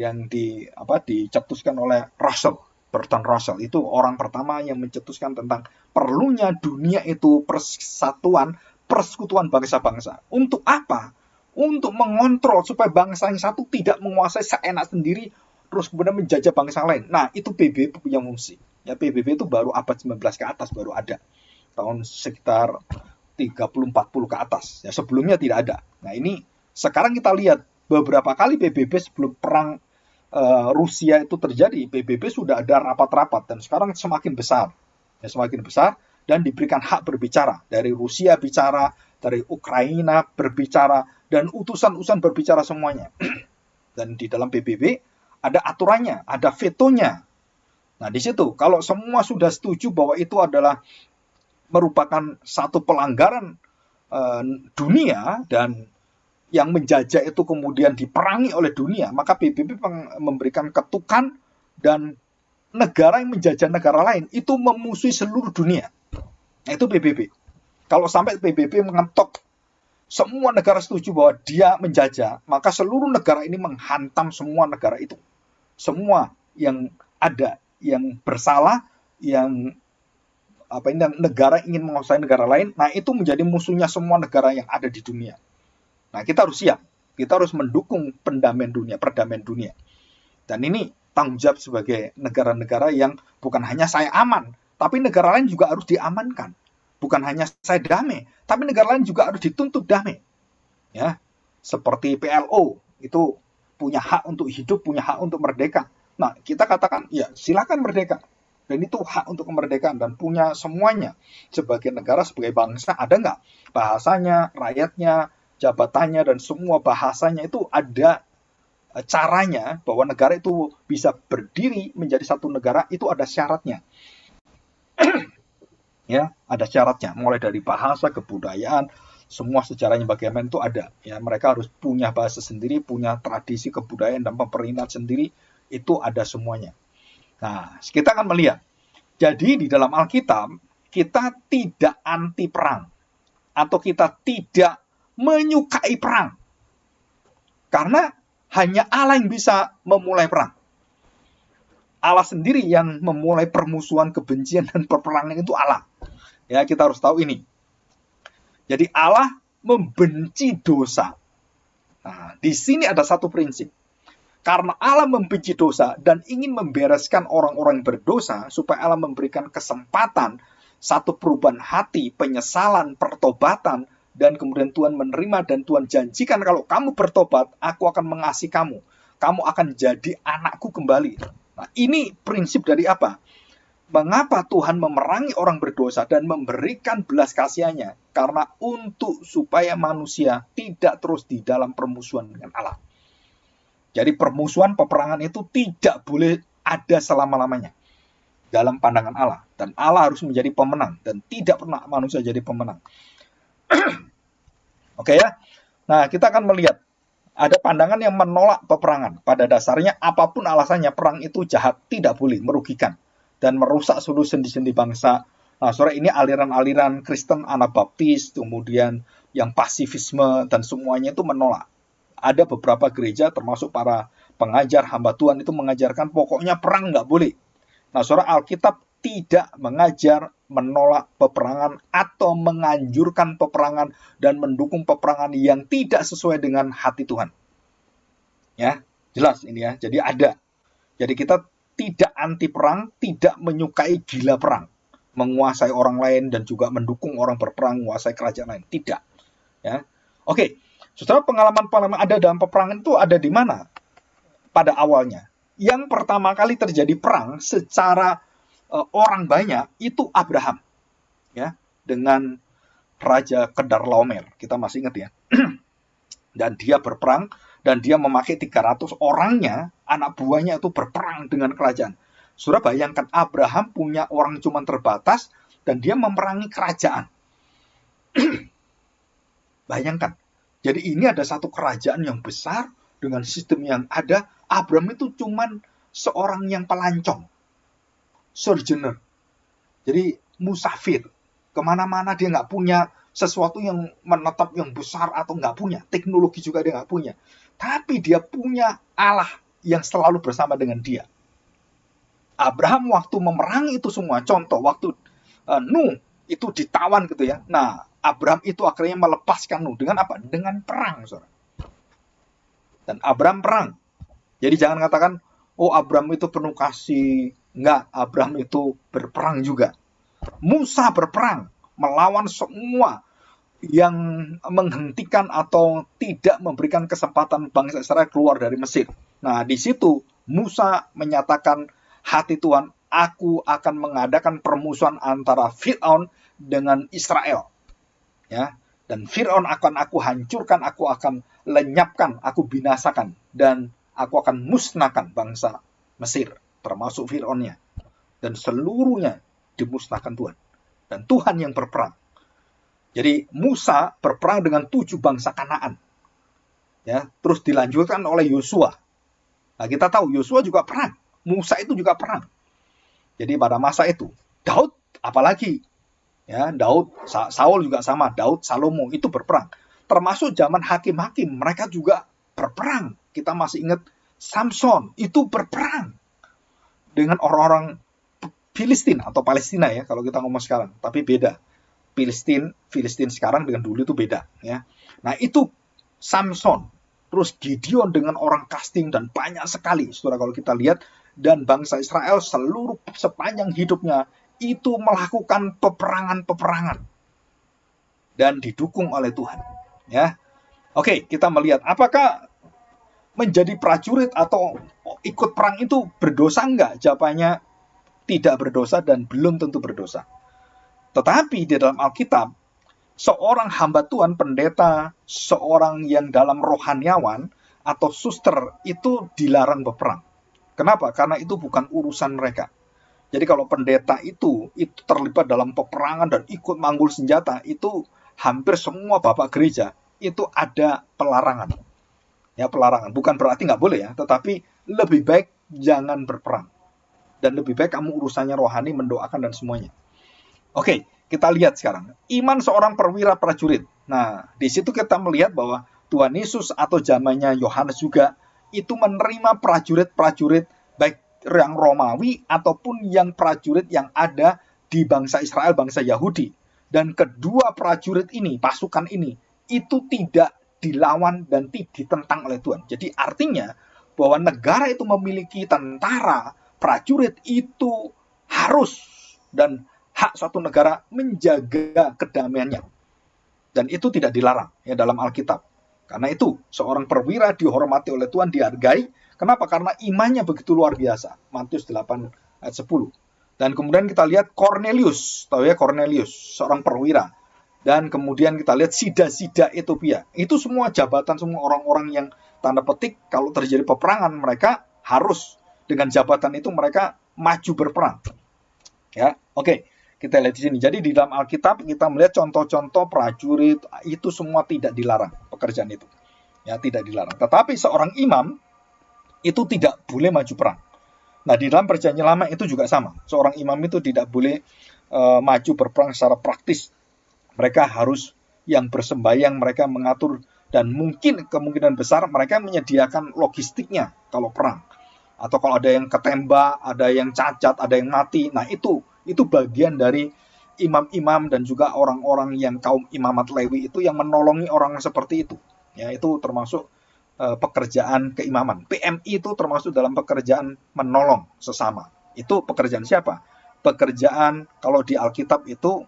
yang di apa dicetuskan oleh Russell Bertrand Russell itu orang pertama yang mencetuskan tentang perlunya dunia itu persatuan persekutuan bangsa-bangsa untuk apa untuk mengontrol supaya bangsa yang satu tidak menguasai seenak sendiri terus kemudian menjajah bangsa lain. Nah, itu PBB punya fungsi. Ya PBB itu baru abad 19 ke atas baru ada. Tahun sekitar 30-40 ke atas. Ya sebelumnya tidak ada. Nah, ini sekarang kita lihat beberapa kali PBB sebelum perang uh, Rusia itu terjadi, PBB sudah ada rapat-rapat dan sekarang semakin besar. Ya, semakin besar dan diberikan hak berbicara dari Rusia bicara, dari Ukraina berbicara, dan utusan-utusan berbicara semuanya. [CLEARS THROAT] dan di dalam PBB ada aturannya, ada vetonya. Nah, di situ kalau semua sudah setuju bahwa itu adalah merupakan satu pelanggaran e, dunia dan yang menjajah itu kemudian diperangi oleh dunia, maka PBB memberikan ketukan dan negara yang menjajah negara lain itu memusuhi seluruh dunia. Nah, itu PBB. Kalau sampai PBB mengetok semua negara setuju bahwa dia menjajah, maka seluruh negara ini menghantam semua negara itu. Semua yang ada, yang bersalah, yang apa ini negara ingin menguasai negara lain, nah itu menjadi musuhnya semua negara yang ada di dunia. Nah, kita harus siap. Kita harus mendukung pendamaian dunia, perdamaian dunia. Dan ini tanggung jawab sebagai negara-negara yang bukan hanya saya aman, tapi negara lain juga harus diamankan bukan hanya saya damai, tapi negara lain juga harus dituntut damai. Ya, seperti PLO itu punya hak untuk hidup, punya hak untuk merdeka. Nah, kita katakan ya silakan merdeka. Dan itu hak untuk kemerdekaan dan punya semuanya sebagai negara, sebagai bangsa ada nggak bahasanya, rakyatnya, jabatannya dan semua bahasanya itu ada e, caranya bahwa negara itu bisa berdiri menjadi satu negara itu ada syaratnya. [CLEARS THROAT] ya ada syaratnya mulai dari bahasa kebudayaan semua sejarahnya bagaimana itu ada ya mereka harus punya bahasa sendiri punya tradisi kebudayaan dan pemerintah sendiri itu ada semuanya nah kita akan melihat jadi di dalam Alkitab kita tidak anti perang atau kita tidak menyukai perang karena hanya Allah yang bisa memulai perang Allah sendiri yang memulai permusuhan, kebencian dan peperangan itu Allah. Ya, kita harus tahu ini. Jadi Allah membenci dosa. Nah, di sini ada satu prinsip. Karena Allah membenci dosa dan ingin membereskan orang-orang yang berdosa supaya Allah memberikan kesempatan satu perubahan hati, penyesalan, pertobatan dan kemudian Tuhan menerima dan Tuhan janjikan kalau kamu bertobat, aku akan mengasihi kamu. Kamu akan jadi anakku kembali. Nah, ini prinsip dari apa? Mengapa Tuhan memerangi orang berdosa dan memberikan belas kasihannya? Karena untuk supaya manusia tidak terus di dalam permusuhan dengan Allah. Jadi permusuhan peperangan itu tidak boleh ada selama-lamanya dalam pandangan Allah dan Allah harus menjadi pemenang dan tidak pernah manusia jadi pemenang. [CLEARS THROAT] Oke okay ya. Nah, kita akan melihat ada pandangan yang menolak peperangan. Pada dasarnya apapun alasannya perang itu jahat, tidak boleh merugikan dan merusak seluruh sendi-sendi bangsa. Nah, sore ini aliran-aliran Kristen Anabaptis, kemudian yang pasifisme dan semuanya itu menolak. Ada beberapa gereja termasuk para pengajar hamba Tuhan itu mengajarkan pokoknya perang nggak boleh. Nah, sore Alkitab tidak mengajar menolak peperangan atau menganjurkan peperangan dan mendukung peperangan yang tidak sesuai dengan hati Tuhan. Ya, jelas ini ya. Jadi ada. Jadi kita tidak anti perang, tidak menyukai gila perang, menguasai orang lain dan juga mendukung orang berperang menguasai kerajaan lain. Tidak. Ya. Oke. setelah pengalaman-pengalaman ada dalam peperangan itu ada di mana? Pada awalnya. Yang pertama kali terjadi perang secara uh, orang banyak itu Abraham ya dengan raja Kedar Laomer kita masih ingat ya [CLEARS THROAT] dan dia berperang dan dia memakai 300 orangnya anak buahnya itu berperang dengan kerajaan sudah bayangkan Abraham punya orang cuma terbatas dan dia memerangi kerajaan [CLEARS THROAT] bayangkan jadi ini ada satu kerajaan yang besar dengan sistem yang ada Abraham itu cuma seorang yang pelancong sojourner. Jadi musafir. Kemana-mana dia nggak punya sesuatu yang menetap yang besar atau nggak punya. Teknologi juga dia nggak punya. Tapi dia punya Allah yang selalu bersama dengan dia. Abraham waktu memerangi itu semua. Contoh waktu uh, eh, Nuh itu ditawan gitu ya. Nah, Abraham itu akhirnya melepaskan Nuh dengan apa? Dengan perang, Saudara. Dan Abraham perang. Jadi jangan katakan oh Abraham itu penuh kasih. Enggak, Abraham itu berperang juga. Musa berperang melawan semua yang menghentikan atau tidak memberikan kesempatan bangsa Israel keluar dari Mesir. Nah, di situ Musa menyatakan hati Tuhan, aku akan mengadakan permusuhan antara Firaun dengan Israel. Ya, dan Firaun akan aku hancurkan, aku akan lenyapkan, aku binasakan dan aku akan musnahkan bangsa Mesir, termasuk Fironia, Dan seluruhnya dimusnahkan Tuhan. Dan Tuhan yang berperang. Jadi Musa berperang dengan tujuh bangsa Kanaan. Ya, terus dilanjutkan oleh Yosua. Nah, kita tahu Yosua juga perang, Musa itu juga perang. Jadi pada masa itu Daud apalagi ya Daud Saul juga sama Daud Salomo itu berperang termasuk zaman hakim-hakim mereka juga berperang kita masih ingat Samson itu berperang dengan orang-orang Filistin atau Palestina ya kalau kita ngomong sekarang, tapi beda. Filistin, Filistin sekarang dengan dulu itu beda ya. Nah, itu Samson, terus Gideon dengan orang casting dan banyak sekali. Saudara kalau kita lihat dan bangsa Israel seluruh sepanjang hidupnya itu melakukan peperangan-peperangan dan didukung oleh Tuhan. Ya, oke, kita melihat apakah menjadi prajurit atau ikut perang itu berdosa enggak? Jawabannya tidak berdosa dan belum tentu berdosa. Tetapi di dalam Alkitab, seorang hamba Tuhan pendeta, seorang yang dalam rohaniawan atau suster itu dilarang berperang. Kenapa? Karena itu bukan urusan mereka. Jadi kalau pendeta itu itu terlibat dalam peperangan dan ikut manggul senjata, itu hampir semua bapak gereja itu ada pelarangan ya pelarangan bukan berarti nggak boleh ya tetapi lebih baik jangan berperang dan lebih baik kamu urusannya rohani mendoakan dan semuanya oke kita lihat sekarang iman seorang perwira prajurit nah di situ kita melihat bahwa Tuhan Yesus atau zamannya Yohanes juga itu menerima prajurit-prajurit baik yang Romawi ataupun yang prajurit yang ada di bangsa Israel bangsa Yahudi dan kedua prajurit ini pasukan ini itu tidak dilawan dan ditentang oleh Tuhan. Jadi artinya bahwa negara itu memiliki tentara, prajurit itu harus dan hak suatu negara menjaga kedamaiannya. Dan itu tidak dilarang ya dalam Alkitab. Karena itu seorang perwira dihormati oleh Tuhan, dihargai. Kenapa? Karena imannya begitu luar biasa. Matius 8 ayat 10. Dan kemudian kita lihat Cornelius, tahu ya Cornelius, seorang perwira dan kemudian kita lihat sida-sida Ethiopia. Itu semua jabatan, semua orang-orang yang tanda petik kalau terjadi peperangan mereka harus dengan jabatan itu mereka maju berperang. Ya, oke. Okay. Kita lihat di sini. Jadi di dalam Alkitab kita melihat contoh-contoh prajurit itu semua tidak dilarang pekerjaan itu. Ya, tidak dilarang. Tetapi seorang imam itu tidak boleh maju perang. Nah, di dalam perjanjian lama itu juga sama. Seorang imam itu tidak boleh uh, maju berperang secara praktis mereka harus yang bersembahyang mereka mengatur dan mungkin kemungkinan besar mereka menyediakan logistiknya kalau perang. Atau kalau ada yang ketembak, ada yang cacat, ada yang mati. Nah, itu itu bagian dari imam-imam dan juga orang-orang yang kaum imamat Lewi itu yang menolongi orang seperti itu. Ya, itu termasuk uh, pekerjaan keimaman. PMI itu termasuk dalam pekerjaan menolong sesama. Itu pekerjaan siapa? Pekerjaan kalau di Alkitab itu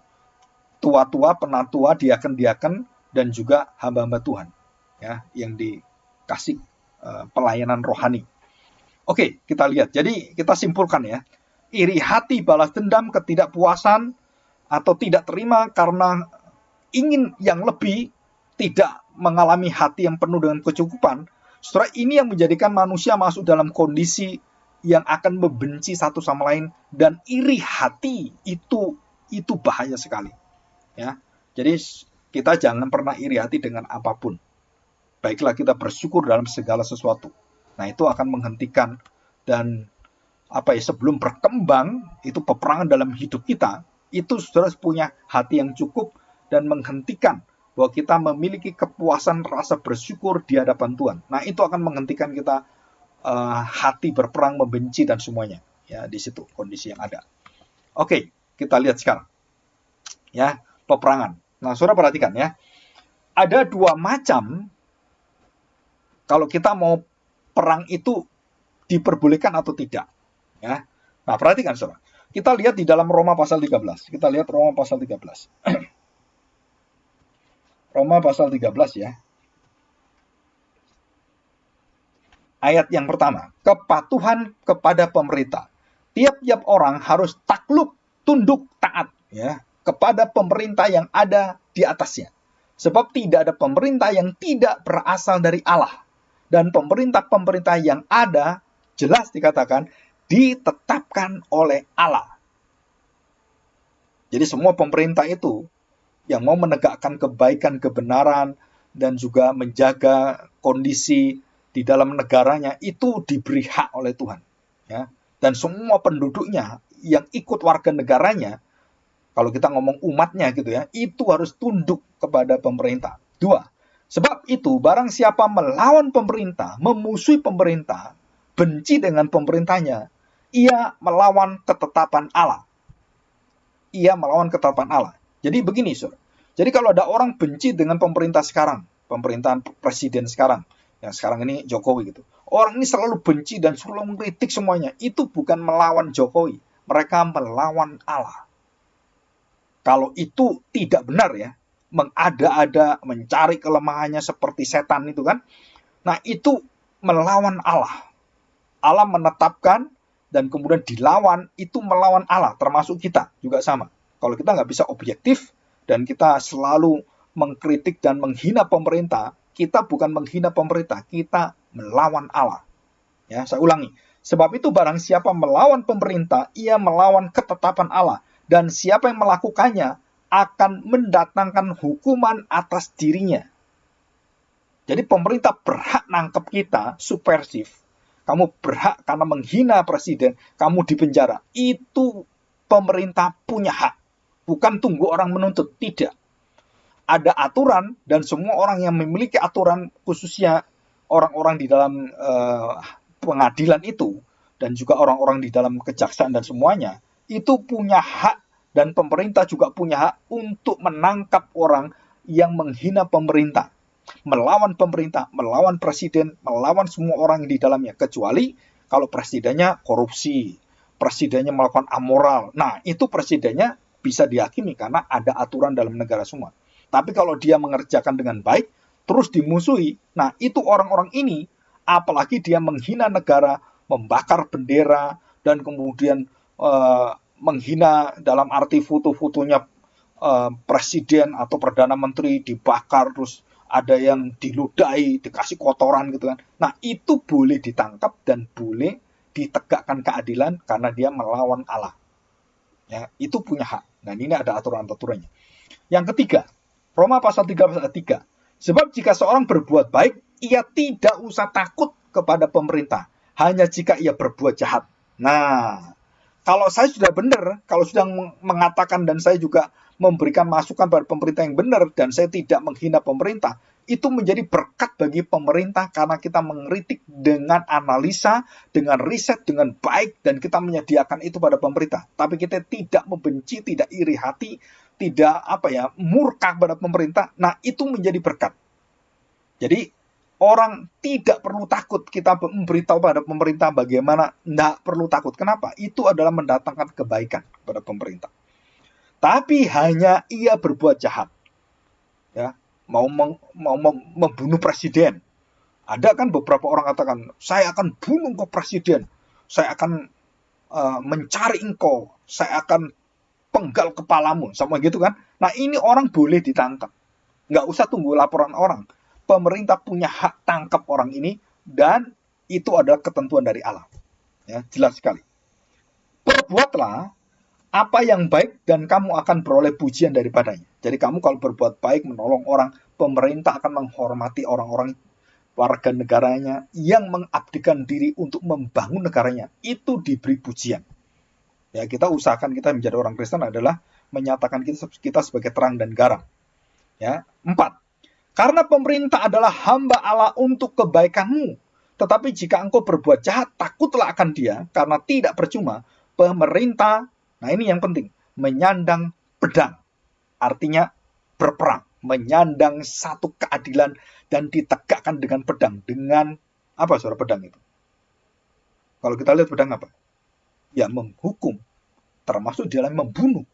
tua-tua, penatua, diaken-diaken, dan juga hamba-hamba Tuhan ya yang dikasih uh, pelayanan rohani. Oke, kita lihat. Jadi kita simpulkan ya. Iri hati, balas dendam, ketidakpuasan, atau tidak terima karena ingin yang lebih, tidak mengalami hati yang penuh dengan kecukupan, setelah ini yang menjadikan manusia masuk dalam kondisi yang akan membenci satu sama lain dan iri hati itu itu bahaya sekali ya. Jadi kita jangan pernah iri hati dengan apapun. Baiklah kita bersyukur dalam segala sesuatu. Nah, itu akan menghentikan dan apa ya sebelum berkembang itu peperangan dalam hidup kita itu saudara punya hati yang cukup dan menghentikan bahwa kita memiliki kepuasan rasa bersyukur di hadapan Tuhan. Nah, itu akan menghentikan kita uh, hati berperang membenci dan semuanya. Ya, di situ kondisi yang ada. Oke, kita lihat sekarang. Ya, peperangan. Nah, saudara perhatikan ya, ada dua macam kalau kita mau perang itu diperbolehkan atau tidak. Ya. Nah, perhatikan saudara. Kita lihat di dalam Roma pasal 13. Kita lihat Roma pasal 13. [CLEARS THROAT] Roma pasal 13 ya. Ayat yang pertama, kepatuhan kepada pemerintah. Tiap-tiap orang harus takluk, tunduk, taat. Ya, kepada pemerintah yang ada di atasnya. Sebab tidak ada pemerintah yang tidak berasal dari Allah. Dan pemerintah-pemerintah yang ada, jelas dikatakan, ditetapkan oleh Allah. Jadi semua pemerintah itu yang mau menegakkan kebaikan, kebenaran, dan juga menjaga kondisi di dalam negaranya itu diberi hak oleh Tuhan. Ya. Dan semua penduduknya yang ikut warga negaranya kalau kita ngomong umatnya gitu ya, itu harus tunduk kepada pemerintah. Dua, sebab itu barang siapa melawan pemerintah, memusuhi pemerintah, benci dengan pemerintahnya, ia melawan ketetapan Allah. Ia melawan ketetapan Allah. Jadi begini, Sur. Jadi kalau ada orang benci dengan pemerintah sekarang, pemerintahan presiden sekarang, yang sekarang ini Jokowi gitu. Orang ini selalu benci dan selalu mengkritik semuanya. Itu bukan melawan Jokowi. Mereka melawan Allah. Kalau itu tidak benar ya, mengada-ada, mencari kelemahannya seperti setan itu kan. Nah, itu melawan Allah. Allah menetapkan dan kemudian dilawan, itu melawan Allah, termasuk kita juga sama. Kalau kita nggak bisa objektif dan kita selalu mengkritik dan menghina pemerintah, kita bukan menghina pemerintah, kita melawan Allah. Ya, saya ulangi. Sebab itu barang siapa melawan pemerintah, ia melawan ketetapan Allah dan siapa yang melakukannya akan mendatangkan hukuman atas dirinya. Jadi pemerintah berhak nangkep kita supersif. Kamu berhak karena menghina presiden, kamu dipenjara. Itu pemerintah punya hak. Bukan tunggu orang menuntut, tidak. Ada aturan dan semua orang yang memiliki aturan khususnya orang-orang di dalam uh, pengadilan itu dan juga orang-orang di dalam kejaksaan dan semuanya itu punya hak dan pemerintah juga punya hak untuk menangkap orang yang menghina pemerintah, melawan pemerintah, melawan presiden, melawan semua orang di dalamnya kecuali kalau presidennya korupsi, presidennya melakukan amoral. Nah, itu presidennya bisa dihakimi karena ada aturan dalam negara semua. Tapi kalau dia mengerjakan dengan baik, terus dimusuhi, nah itu orang-orang ini, apalagi dia menghina negara, membakar bendera, dan kemudian Eh, menghina dalam arti foto-fotonya uh, presiden atau perdana menteri dibakar terus ada yang diludahi, dikasih kotoran gitu kan. Nah, itu boleh ditangkap dan boleh ditegakkan keadilan karena dia melawan Allah. Ya, itu punya hak. Nah, ini ada aturan-aturannya. Yang ketiga, Roma pasal 3 pasal 3. Sebab jika seorang berbuat baik, ia tidak usah takut kepada pemerintah, hanya jika ia berbuat jahat. Nah, kalau saya sudah benar, kalau sudah mengatakan dan saya juga memberikan masukan pada pemerintah yang benar dan saya tidak menghina pemerintah, itu menjadi berkat bagi pemerintah karena kita mengkritik dengan analisa, dengan riset, dengan baik dan kita menyediakan itu pada pemerintah. Tapi kita tidak membenci, tidak iri hati, tidak apa ya, murka pada pemerintah. Nah, itu menjadi berkat. Jadi orang tidak perlu takut kita memberitahu pada pemerintah bagaimana tidak perlu takut. Kenapa? Itu adalah mendatangkan kebaikan kepada pemerintah. Tapi hanya ia berbuat jahat. Ya, mau meng, mau membunuh presiden. Ada kan beberapa orang katakan, saya akan bunuh kok presiden. Saya akan uh, mencari engkau. Saya akan penggal kepalamu. Sama gitu kan. Nah ini orang boleh ditangkap. Nggak usah tunggu laporan orang pemerintah punya hak tangkap orang ini dan itu adalah ketentuan dari Allah. Ya, jelas sekali. Perbuatlah apa yang baik dan kamu akan beroleh pujian daripadanya. Jadi kamu kalau berbuat baik menolong orang, pemerintah akan menghormati orang-orang warga negaranya yang mengabdikan diri untuk membangun negaranya. Itu diberi pujian. Ya, kita usahakan kita menjadi orang Kristen adalah menyatakan kita, sebagai terang dan garam. Ya, empat, karena pemerintah adalah hamba Allah untuk kebaikanmu. Tetapi jika engkau berbuat jahat, takutlah akan dia, karena tidak percuma. Pemerintah, nah ini yang penting, menyandang pedang. Artinya berperang, menyandang satu keadilan dan ditegakkan dengan pedang. Dengan apa suara pedang itu? Kalau kita lihat pedang apa? Ya menghukum, termasuk dalam membunuh.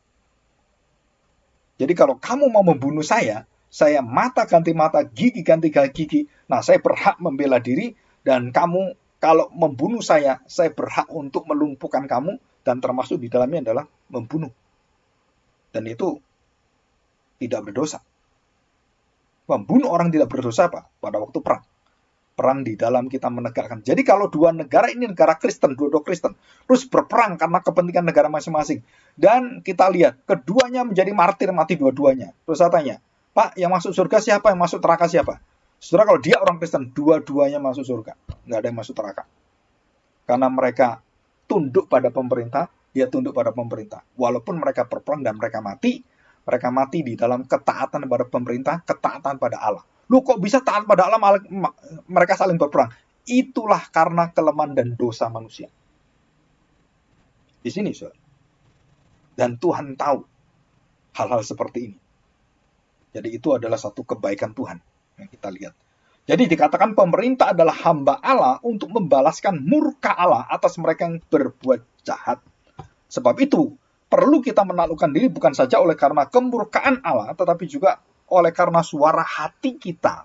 Jadi kalau kamu mau membunuh saya, saya mata ganti mata, gigi ganti gigi. Nah, saya berhak membela diri dan kamu kalau membunuh saya, saya berhak untuk melumpuhkan kamu dan termasuk di dalamnya adalah membunuh. Dan itu tidak berdosa. Membunuh orang tidak berdosa apa? Pada waktu perang perang di dalam kita menegakkan. Jadi kalau dua negara ini negara Kristen, dua-dua Kristen, terus berperang karena kepentingan negara masing-masing. Dan kita lihat, keduanya menjadi martir mati dua-duanya. Terus saya tanya, Pak, yang masuk surga siapa? Yang masuk neraka siapa? Saudara, kalau dia orang Kristen, dua-duanya masuk surga. Nggak ada yang masuk neraka. Karena mereka tunduk pada pemerintah, dia tunduk pada pemerintah. Walaupun mereka berperang dan mereka mati, mereka mati di dalam ketaatan pada pemerintah, ketaatan pada Allah. Lu kok bisa taat pada Allah, mereka saling berperang. Itulah karena kelemahan dan dosa manusia. Di sini, saudara. Dan Tuhan tahu hal-hal seperti ini. Jadi itu adalah satu kebaikan Tuhan yang kita lihat. Jadi dikatakan pemerintah adalah hamba Allah untuk membalaskan murka Allah atas mereka yang berbuat jahat. Sebab itu perlu kita menaklukkan diri bukan saja oleh karena kemurkaan Allah, tetapi juga oleh karena suara hati kita.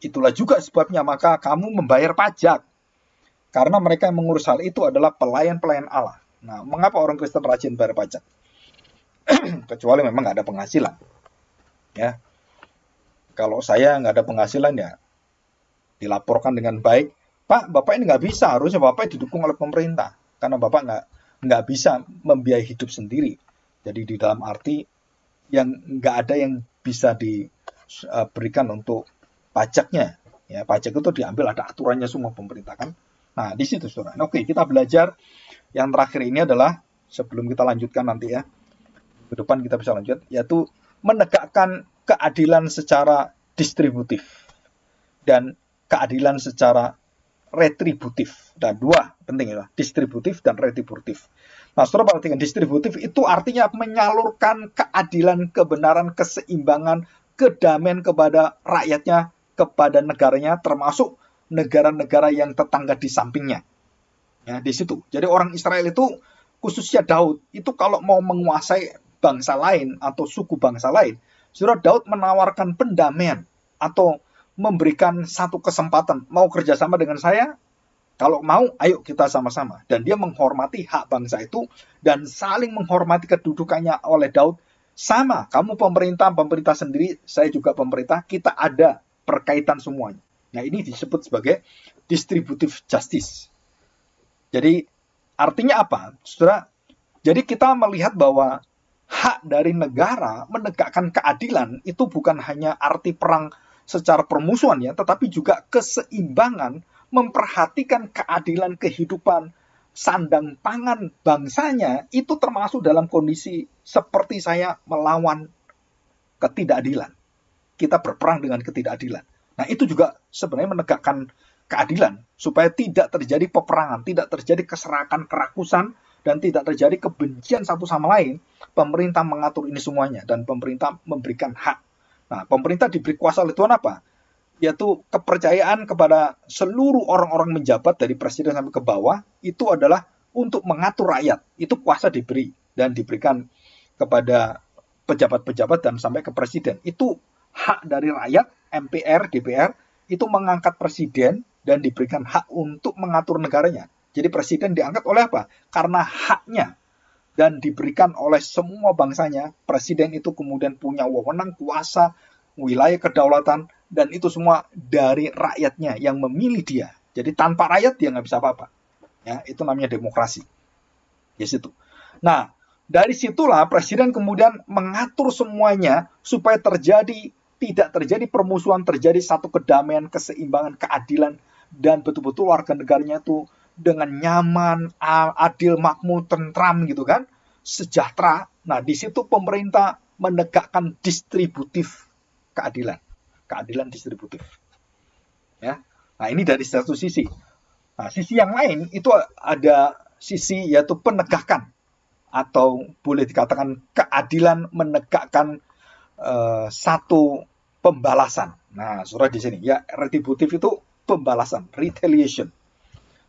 Itulah juga sebabnya maka kamu membayar pajak. Karena mereka yang mengurus hal itu adalah pelayan-pelayan Allah. Nah, mengapa orang Kristen rajin bayar pajak? [CLEARS THROAT] Kecuali memang nggak ada penghasilan ya kalau saya nggak ada penghasilan ya dilaporkan dengan baik Pak Bapak ini nggak bisa harusnya Bapak didukung oleh pemerintah karena Bapak nggak nggak bisa membiayai hidup sendiri jadi di dalam arti yang nggak ada yang bisa diberikan eh, untuk pajaknya ya pajak itu diambil ada aturannya semua pemerintah kan nah di situ saudara nah, oke kita belajar yang terakhir ini adalah sebelum kita lanjutkan nanti ya ke depan kita bisa lanjut yaitu menegakkan keadilan secara distributif dan keadilan secara retributif. Dan dua penting ya, distributif dan retributif. Nah, saudara perhatikan, distributif itu artinya menyalurkan keadilan, kebenaran, keseimbangan, kedamaian kepada rakyatnya, kepada negaranya, termasuk negara-negara yang tetangga di sampingnya. Ya, di situ. Jadi orang Israel itu khususnya Daud itu kalau mau menguasai bangsa lain atau suku bangsa lain, Surah Daud menawarkan pendamaian atau memberikan satu kesempatan. Mau kerjasama dengan saya? Kalau mau, ayo kita sama-sama. Dan dia menghormati hak bangsa itu dan saling menghormati kedudukannya oleh Daud. Sama, kamu pemerintah, pemerintah sendiri, saya juga pemerintah, kita ada perkaitan semuanya. Nah ini disebut sebagai distributive justice. Jadi artinya apa? Saudara, jadi kita melihat bahwa hak dari negara menegakkan keadilan itu bukan hanya arti perang secara permusuhan ya, tetapi juga keseimbangan memperhatikan keadilan kehidupan sandang pangan bangsanya itu termasuk dalam kondisi seperti saya melawan ketidakadilan. Kita berperang dengan ketidakadilan. Nah, itu juga sebenarnya menegakkan keadilan supaya tidak terjadi peperangan, tidak terjadi keserakan kerakusan, dan tidak terjadi kebencian satu sama lain, pemerintah mengatur ini semuanya dan pemerintah memberikan hak. Nah, pemerintah diberi kuasa oleh Tuhan apa? Yaitu kepercayaan kepada seluruh orang-orang menjabat dari presiden sampai ke bawah itu adalah untuk mengatur rakyat. Itu kuasa diberi dan diberikan kepada pejabat-pejabat dan sampai ke presiden. Itu hak dari rakyat, MPR, DPR, itu mengangkat presiden dan diberikan hak untuk mengatur negaranya. Jadi presiden diangkat oleh apa? Karena haknya dan diberikan oleh semua bangsanya, presiden itu kemudian punya wewenang, kuasa, wilayah kedaulatan, dan itu semua dari rakyatnya yang memilih dia. Jadi tanpa rakyat dia nggak bisa apa-apa. Ya, itu namanya demokrasi. Di situ. Nah, dari situlah presiden kemudian mengatur semuanya supaya terjadi tidak terjadi permusuhan, terjadi satu kedamaian, keseimbangan, keadilan, dan betul-betul warga negaranya itu dengan nyaman, adil, makmur, tentram gitu kan, sejahtera. Nah, di situ pemerintah menegakkan distributif keadilan, keadilan distributif. Ya. Nah, ini dari satu sisi. Nah, sisi yang lain itu ada sisi yaitu penegakan atau boleh dikatakan keadilan menegakkan uh, satu pembalasan. Nah, surah di sini ya retributif itu pembalasan, retaliation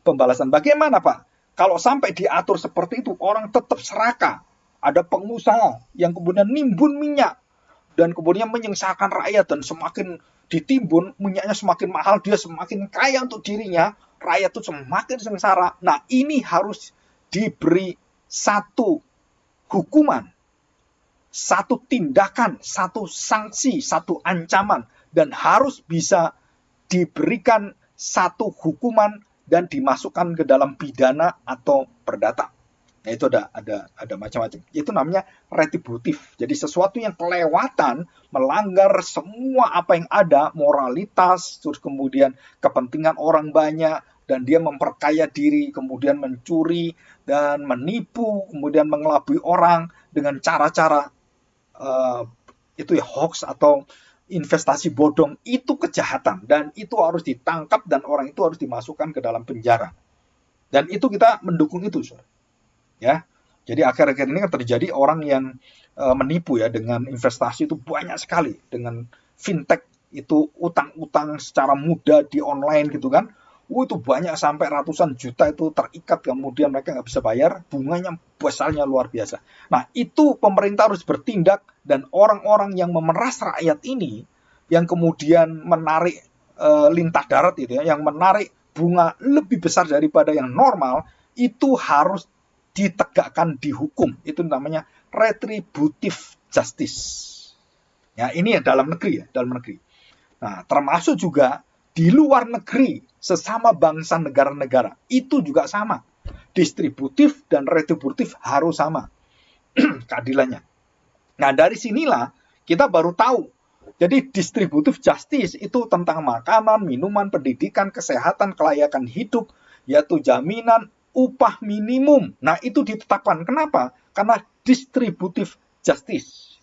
pembalasan. Bagaimana Pak? Kalau sampai diatur seperti itu, orang tetap seraka. Ada pengusaha yang kemudian nimbun minyak dan kemudian menyengsarakan rakyat dan semakin ditimbun minyaknya semakin mahal dia semakin kaya untuk dirinya rakyat itu semakin sengsara nah ini harus diberi satu hukuman satu tindakan satu sanksi satu ancaman dan harus bisa diberikan satu hukuman dan dimasukkan ke dalam pidana atau perdata. Nah, itu ada ada ada macam-macam. Itu namanya retributif. Jadi sesuatu yang kelewatan melanggar semua apa yang ada, moralitas, terus kemudian kepentingan orang banyak dan dia memperkaya diri, kemudian mencuri dan menipu, kemudian mengelabui orang dengan cara-cara uh, itu ya hoax atau investasi bodong itu kejahatan dan itu harus ditangkap dan orang itu harus dimasukkan ke dalam penjara. Dan itu kita mendukung itu, Saudara. Ya. Jadi akhir-akhir ini kan terjadi orang yang e, menipu ya dengan investasi itu banyak sekali dengan fintech itu utang-utang secara mudah di online gitu kan. Uh, itu banyak sampai ratusan juta itu terikat kemudian mereka nggak bisa bayar bunganya besarnya luar biasa. Nah itu pemerintah harus bertindak dan orang-orang yang memeras rakyat ini yang kemudian menarik e, lintah darat itu ya, yang menarik bunga lebih besar daripada yang normal itu harus ditegakkan dihukum itu namanya retributif justice. Ya ini ya dalam negeri ya dalam negeri. Nah termasuk juga di luar negeri sesama bangsa negara-negara itu juga sama. Distributif dan retributif harus sama [CLEARS THROAT] keadilannya. Nah, dari sinilah kita baru tahu. Jadi distributif justice itu tentang makanan, minuman, pendidikan, kesehatan, kelayakan hidup, yaitu jaminan upah minimum. Nah, itu ditetapkan. Kenapa? Karena distributif justice.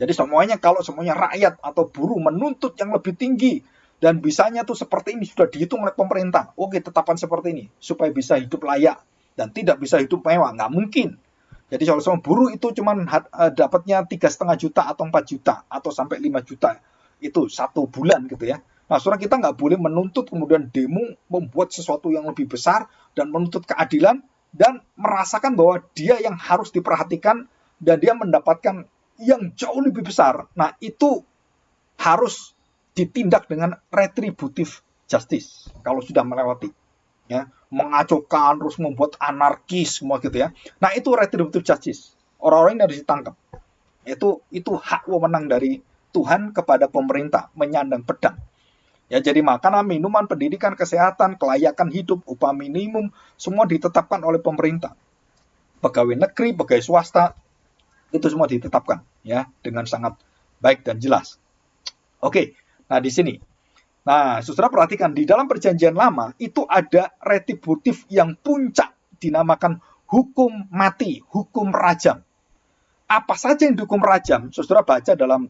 Jadi semuanya kalau semuanya rakyat atau buruh menuntut yang lebih tinggi, dan bisanya tuh seperti ini sudah dihitung oleh pemerintah. Oke, tetapan seperti ini supaya bisa hidup layak dan tidak bisa hidup mewah, nggak mungkin. Jadi kalau buruh itu cuma eh, dapatnya tiga setengah juta atau 4 juta atau sampai 5 juta itu satu bulan gitu ya. Nah, seorang kita nggak boleh menuntut kemudian demo membuat sesuatu yang lebih besar dan menuntut keadilan dan merasakan bahwa dia yang harus diperhatikan dan dia mendapatkan yang jauh lebih besar. Nah, itu harus ditindak dengan retributif justice kalau sudah melewati ya mengacaukan terus membuat anarkis semua gitu ya nah itu retributif justice orang-orang ini harus ditangkap itu itu hak wewenang dari Tuhan kepada pemerintah menyandang pedang ya jadi makanan minuman pendidikan kesehatan kelayakan hidup upah minimum semua ditetapkan oleh pemerintah pegawai negeri pegawai swasta itu semua ditetapkan ya dengan sangat baik dan jelas oke Nah, di sini. Nah, saudara perhatikan, di dalam perjanjian lama itu ada retributif yang puncak dinamakan hukum mati, hukum rajam. Apa saja yang dihukum rajam, saudara baca dalam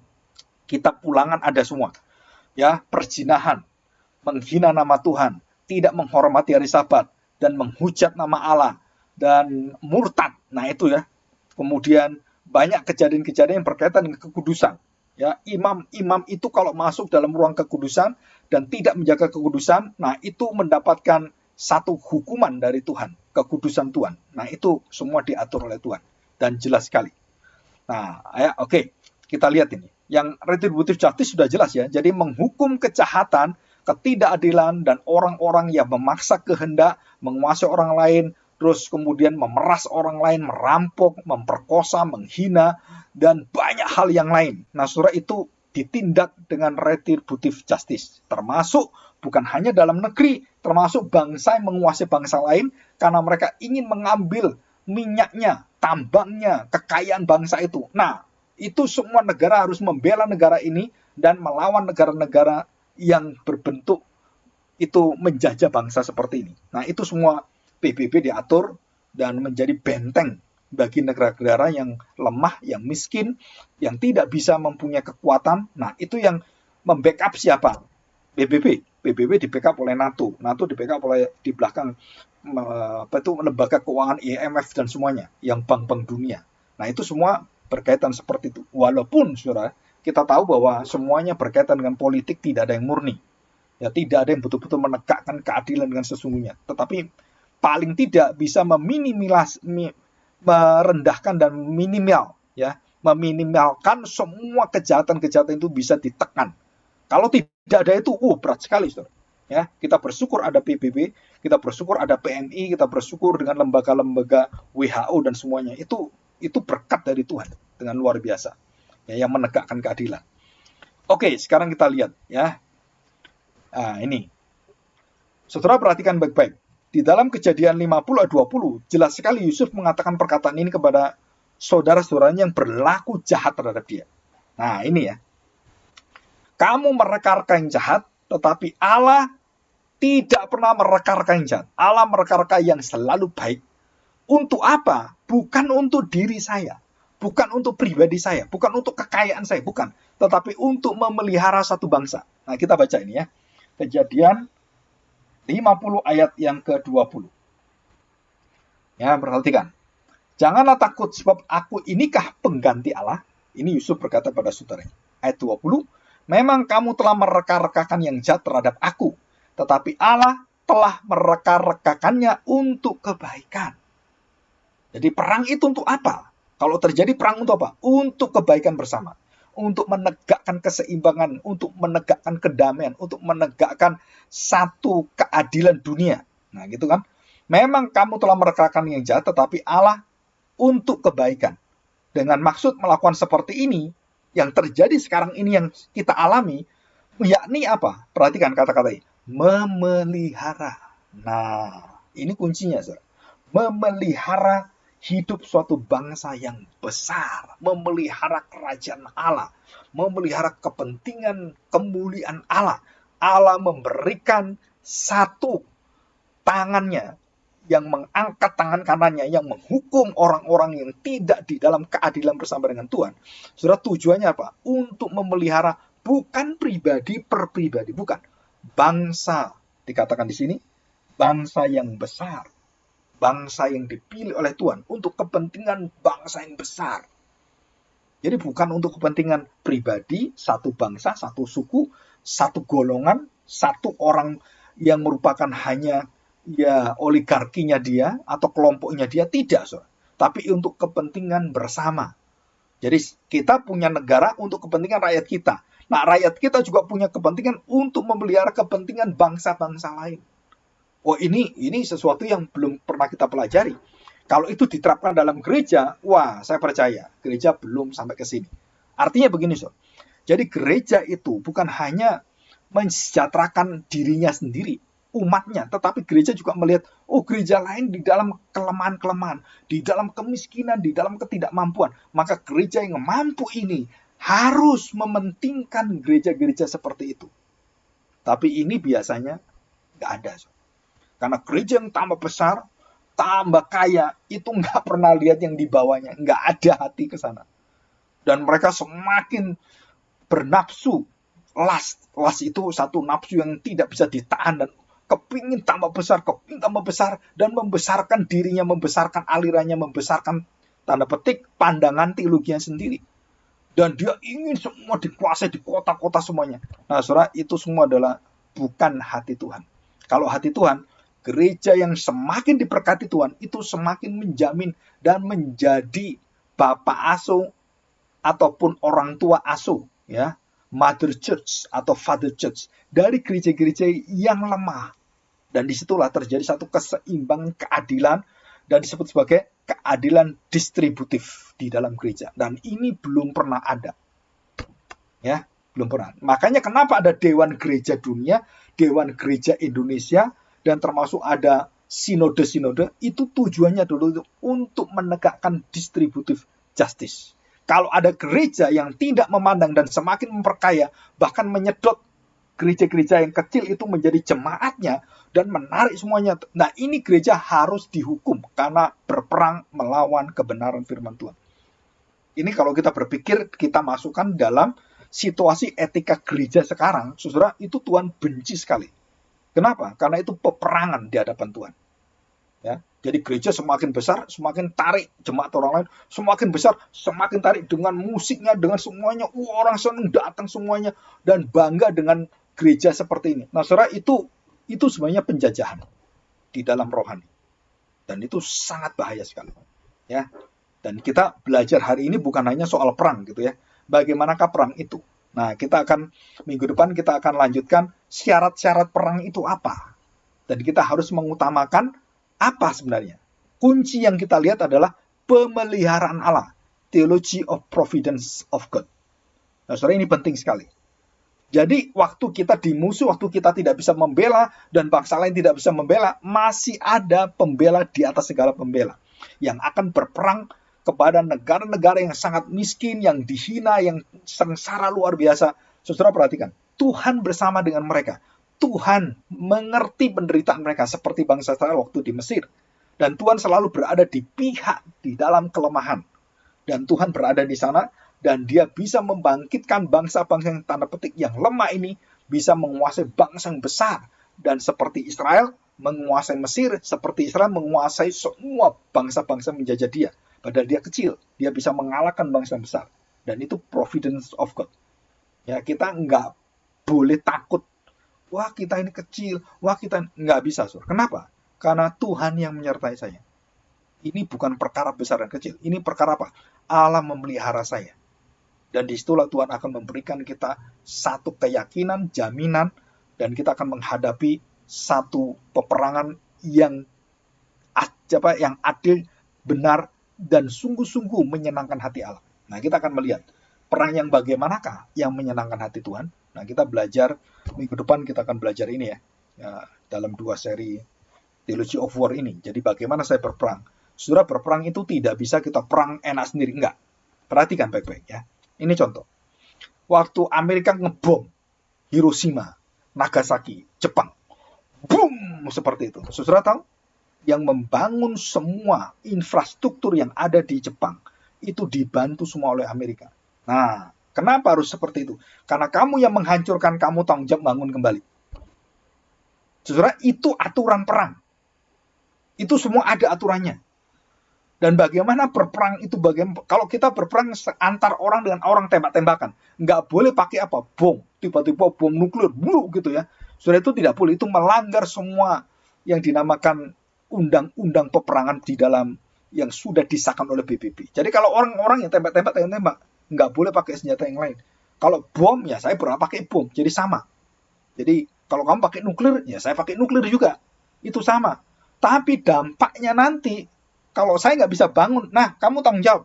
kitab pulangan ada semua. Ya, perzinahan, menghina nama Tuhan, tidak menghormati hari sabat, dan menghujat nama Allah, dan murtad. Nah, itu ya. Kemudian banyak kejadian-kejadian yang berkaitan dengan kekudusan. Ya, imam-imam itu kalau masuk dalam ruang kekudusan dan tidak menjaga kekudusan, nah itu mendapatkan satu hukuman dari Tuhan, kekudusan Tuhan. Nah, itu semua diatur oleh Tuhan dan jelas sekali. Nah, ya oke, okay. kita lihat ini. Yang retributif justice sudah jelas ya. Jadi menghukum kejahatan, ketidakadilan dan orang-orang yang memaksa kehendak menguasai orang lain, terus kemudian memeras orang lain, merampok, memperkosa, menghina, dan banyak hal yang lain. Nah, surat itu ditindak dengan retributif justice, termasuk bukan hanya dalam negeri, termasuk bangsa yang menguasai bangsa lain karena mereka ingin mengambil minyaknya, tambangnya, kekayaan bangsa itu. Nah, itu semua negara harus membela negara ini dan melawan negara-negara yang berbentuk itu menjajah bangsa seperti ini. Nah, itu semua PBB diatur dan menjadi benteng bagi negara-negara yang lemah, yang miskin, yang tidak bisa mempunyai kekuatan. Nah, itu yang membackup siapa? PBB. PBB di backup oleh NATO. NATO di backup oleh di belakang apa itu lembaga keuangan IMF dan semuanya, yang bank-bank dunia. Nah, itu semua berkaitan seperti itu. Walaupun Saudara, kita tahu bahwa semuanya berkaitan dengan politik, tidak ada yang murni. Ya, tidak ada yang betul-betul menegakkan keadilan dengan sesungguhnya. Tetapi paling tidak bisa meminimilas merendahkan dan minimal ya meminimalkan semua kejahatan-kejahatan itu bisa ditekan. Kalau tidak ada itu, uh berat sekali, saudara. Ya, kita bersyukur ada PBB, kita bersyukur ada PMI, kita bersyukur dengan lembaga-lembaga WHO dan semuanya. Itu itu berkat dari Tuhan dengan luar biasa. Ya, yang menegakkan keadilan. Oke, sekarang kita lihat ya. Nah, ini. Saudara perhatikan baik-baik. Di dalam kejadian 50 20 jelas sekali Yusuf mengatakan perkataan ini kepada saudara-saudaranya yang berlaku jahat terhadap dia. Nah, ini ya. Kamu merekarkan yang jahat, tetapi Allah tidak pernah merekarkan yang jahat. Allah merekarkan yang selalu baik. Untuk apa? Bukan untuk diri saya, bukan untuk pribadi saya, bukan untuk kekayaan saya, bukan, tetapi untuk memelihara satu bangsa. Nah, kita baca ini ya. Kejadian 50 ayat yang ke-20. Ya, perhatikan. Janganlah takut sebab aku inikah pengganti Allah. Ini Yusuf berkata pada saudaranya. Ayat 20. Memang kamu telah mereka-rekakan yang jahat terhadap aku. Tetapi Allah telah mereka-rekakannya untuk kebaikan. Jadi perang itu untuk apa? Kalau terjadi perang untuk apa? Untuk kebaikan bersama untuk menegakkan keseimbangan, untuk menegakkan kedamaian, untuk menegakkan satu keadilan dunia. Nah, gitu kan? Memang kamu telah merekakan yang jahat, tetapi Allah untuk kebaikan. Dengan maksud melakukan seperti ini, yang terjadi sekarang ini yang kita alami, yakni apa? Perhatikan kata-kata ini. Memelihara. Nah, ini kuncinya, saudara. Memelihara hidup suatu bangsa yang besar, memelihara kerajaan Allah, memelihara kepentingan kemuliaan Allah. Allah memberikan satu tangannya yang mengangkat tangan kanannya, yang menghukum orang-orang yang tidak di dalam keadilan bersama dengan Tuhan. Sudah tujuannya apa? Untuk memelihara bukan pribadi per pribadi, bukan. Bangsa, dikatakan di sini, bangsa yang besar, bangsa yang dipilih oleh Tuhan untuk kepentingan bangsa yang besar. Jadi bukan untuk kepentingan pribadi, satu bangsa, satu suku, satu golongan, satu orang yang merupakan hanya ya oligarkinya dia atau kelompoknya dia tidak, saudara. Tapi untuk kepentingan bersama. Jadi kita punya negara untuk kepentingan rakyat kita. Nah, rakyat kita juga punya kepentingan untuk memelihara kepentingan bangsa-bangsa lain oh ini ini sesuatu yang belum pernah kita pelajari. Kalau itu diterapkan dalam gereja, wah saya percaya gereja belum sampai ke sini. Artinya begini, so. Jadi gereja itu bukan hanya mensejahterakan dirinya sendiri, umatnya, tetapi gereja juga melihat, oh gereja lain di dalam kelemahan-kelemahan, di dalam kemiskinan, di dalam ketidakmampuan. Maka gereja yang mampu ini harus mementingkan gereja-gereja seperti itu. Tapi ini biasanya nggak ada. So. Karena gereja yang tambah besar, tambah kaya, itu nggak [LAUGHS] pernah lihat yang di Nggak ada hati ke sana. Dan mereka semakin bernafsu. Las, las itu satu nafsu yang tidak bisa ditahan dan kepingin tambah besar, kepingin tambah besar, dan membesarkan dirinya, membesarkan alirannya, membesarkan tanda petik pandangan teologinya sendiri. Dan dia ingin semua dikuasai di kota-kota semuanya. Nah, saudara, itu semua adalah bukan hati Tuhan. Kalau hati Tuhan, gereja yang semakin diberkati Tuhan itu semakin menjamin dan menjadi bapak asuh ataupun orang tua asuh ya mother church atau father church dari gereja-gereja yang lemah dan disitulah terjadi satu keseimbangan keadilan dan disebut sebagai keadilan distributif di dalam gereja dan ini belum pernah ada ya belum pernah makanya kenapa ada dewan gereja dunia dewan gereja Indonesia dan termasuk ada sinode-sinode itu tujuannya dulu untuk menegakkan distributif justice. Kalau ada gereja yang tidak memandang dan semakin memperkaya, bahkan menyedot gereja-gereja yang kecil itu menjadi jemaatnya dan menarik semuanya. Nah, ini gereja harus dihukum karena berperang melawan kebenaran firman Tuhan. Ini kalau kita berpikir kita masukkan dalam situasi etika gereja sekarang, saudara itu Tuhan benci sekali. Kenapa? Karena itu peperangan di hadapan Tuhan. Ya, jadi gereja semakin besar, semakin tarik jemaat orang lain, semakin besar, semakin tarik dengan musiknya, dengan semuanya. Uh, orang senang datang semuanya dan bangga dengan gereja seperti ini. Nah, saudara itu itu sebenarnya penjajahan di dalam rohani dan itu sangat bahaya sekali. Ya, dan kita belajar hari ini bukan hanya soal perang gitu ya, bagaimanakah perang itu. Nah, kita akan minggu depan kita akan lanjutkan syarat-syarat perang itu apa. Dan kita harus mengutamakan apa sebenarnya. Kunci yang kita lihat adalah pemeliharaan Allah. Theology of Providence of God. Nah, saudara ini penting sekali. Jadi waktu kita dimusuh, waktu kita tidak bisa membela dan bangsa lain tidak bisa membela, masih ada pembela di atas segala pembela yang akan berperang kepada negara-negara yang sangat miskin, yang dihina, yang sengsara luar biasa. Saudara perhatikan, Tuhan bersama dengan mereka. Tuhan mengerti penderitaan mereka seperti bangsa Israel waktu di Mesir. Dan Tuhan selalu berada di pihak di dalam kelemahan. Dan Tuhan berada di sana dan dia bisa membangkitkan bangsa-bangsa yang tanda petik yang lemah ini bisa menguasai bangsa yang besar dan seperti Israel menguasai Mesir, seperti Israel menguasai semua bangsa-bangsa menjajah dia. Padahal dia kecil, dia bisa mengalahkan bangsa yang besar. Dan itu providence of God. Ya, kita nggak boleh takut. Wah, kita ini kecil. Wah, kita nggak bisa, sur. Kenapa? Karena Tuhan yang menyertai saya. Ini bukan perkara besar dan kecil. Ini perkara apa? Allah memelihara saya. Dan disitulah Tuhan akan memberikan kita satu keyakinan, jaminan, dan kita akan menghadapi satu peperangan yang apa yang adil, benar, dan sungguh-sungguh menyenangkan hati Allah. Nah, kita akan melihat perang yang bagaimanakah yang menyenangkan hati Tuhan. Nah, kita belajar minggu depan kita akan belajar ini ya, ya dalam dua seri Theology of War ini. Jadi bagaimana saya berperang? Saudara berperang itu tidak bisa kita perang enak sendiri, enggak. Perhatikan baik-baik ya. Ini contoh. Waktu Amerika ngebom Hiroshima, Nagasaki, Jepang. Boom, seperti itu. Saudara tahu? yang membangun semua infrastruktur yang ada di Jepang itu dibantu semua oleh Amerika. Nah, kenapa harus seperti itu? Karena kamu yang menghancurkan kamu tanggung jawab bangun kembali. Saudara, itu aturan perang. Itu semua ada aturannya. Dan bagaimana berperang itu bagaimana? Kalau kita berperang antar orang dengan orang tembak-tembakan, nggak boleh pakai apa? Bom, tiba-tiba bom nuklir, bulu gitu ya. Sudah itu tidak boleh. Itu melanggar semua yang dinamakan undang-undang peperangan di dalam yang sudah disahkan oleh BPP. Jadi kalau orang-orang yang tembak-tembak, tembak-tembak, nggak boleh pakai senjata yang lain. Kalau bom, ya saya pernah pakai bom, jadi sama. Jadi kalau kamu pakai nuklir, ya saya pakai nuklir juga. Itu sama. Tapi dampaknya nanti, kalau saya nggak bisa bangun, nah kamu tanggung jawab.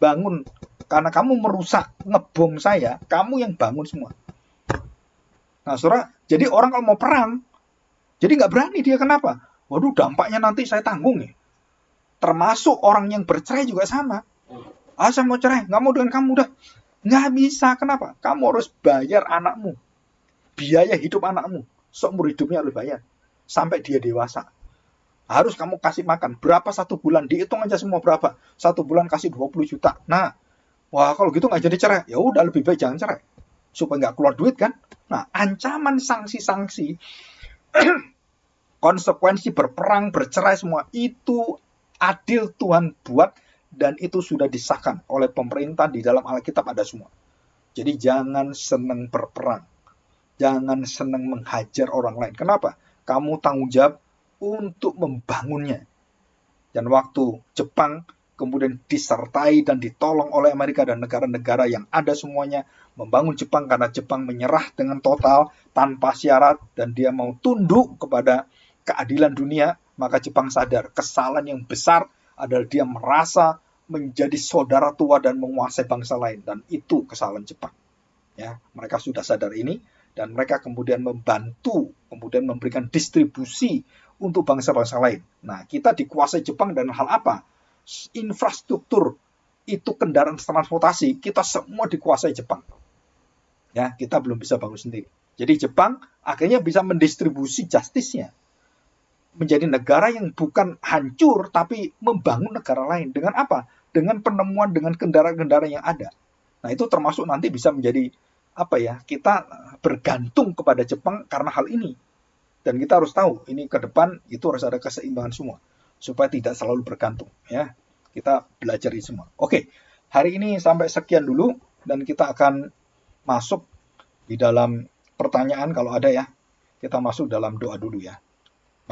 Bangun. Karena kamu merusak, ngebom saya, kamu yang bangun semua. Nah, saudara, jadi orang kalau mau perang, jadi nggak berani dia. Kenapa? waduh dampaknya nanti saya tanggung ya. Termasuk orang yang bercerai juga sama. Ah saya mau cerai, nggak mau dengan kamu dah. Nggak bisa, kenapa? Kamu harus bayar anakmu. Biaya hidup anakmu. Seumur hidupnya harus bayar. Sampai dia dewasa. Harus kamu kasih makan. Berapa satu bulan? Dihitung aja semua berapa. Satu bulan kasih 20 juta. Nah, wah kalau gitu nggak jadi cerai. Ya udah lebih baik jangan cerai. Supaya nggak keluar duit kan. Nah, ancaman sanksi-sanksi [CLEARS THROAT] konsekuensi berperang, bercerai semua itu adil Tuhan buat dan itu sudah disahkan oleh pemerintah di dalam Alkitab ada semua. Jadi jangan senang berperang. Jangan senang menghajar orang lain. Kenapa? Kamu tanggung jawab untuk membangunnya. Dan waktu Jepang kemudian disertai dan ditolong oleh Amerika dan negara-negara yang ada semuanya membangun Jepang karena Jepang menyerah dengan total tanpa syarat dan dia mau tunduk kepada keadilan dunia, maka Jepang sadar kesalahan yang besar adalah dia merasa menjadi saudara tua dan menguasai bangsa lain dan itu kesalahan Jepang. Ya, mereka sudah sadar ini dan mereka kemudian membantu, kemudian memberikan distribusi untuk bangsa-bangsa lain. Nah, kita dikuasai Jepang dan hal apa? Infrastruktur itu kendaraan transportasi, kita semua dikuasai Jepang. Ya, kita belum bisa bangun sendiri. Jadi Jepang akhirnya bisa mendistribusi justice-nya menjadi negara yang bukan hancur tapi membangun negara lain dengan apa? Dengan penemuan dengan kendaraan-kendaraan yang ada. Nah, itu termasuk nanti bisa menjadi apa ya? Kita eh, bergantung kepada Jepang karena hal ini. Dan kita harus tahu ini ke depan itu harus ada keseimbangan semua supaya tidak selalu bergantung ya. Kita belajar ini semua. Oke. Hari ini sampai sekian dulu dan kita akan masuk di dalam pertanyaan kalau ada ya. Kita masuk dalam doa dulu ya.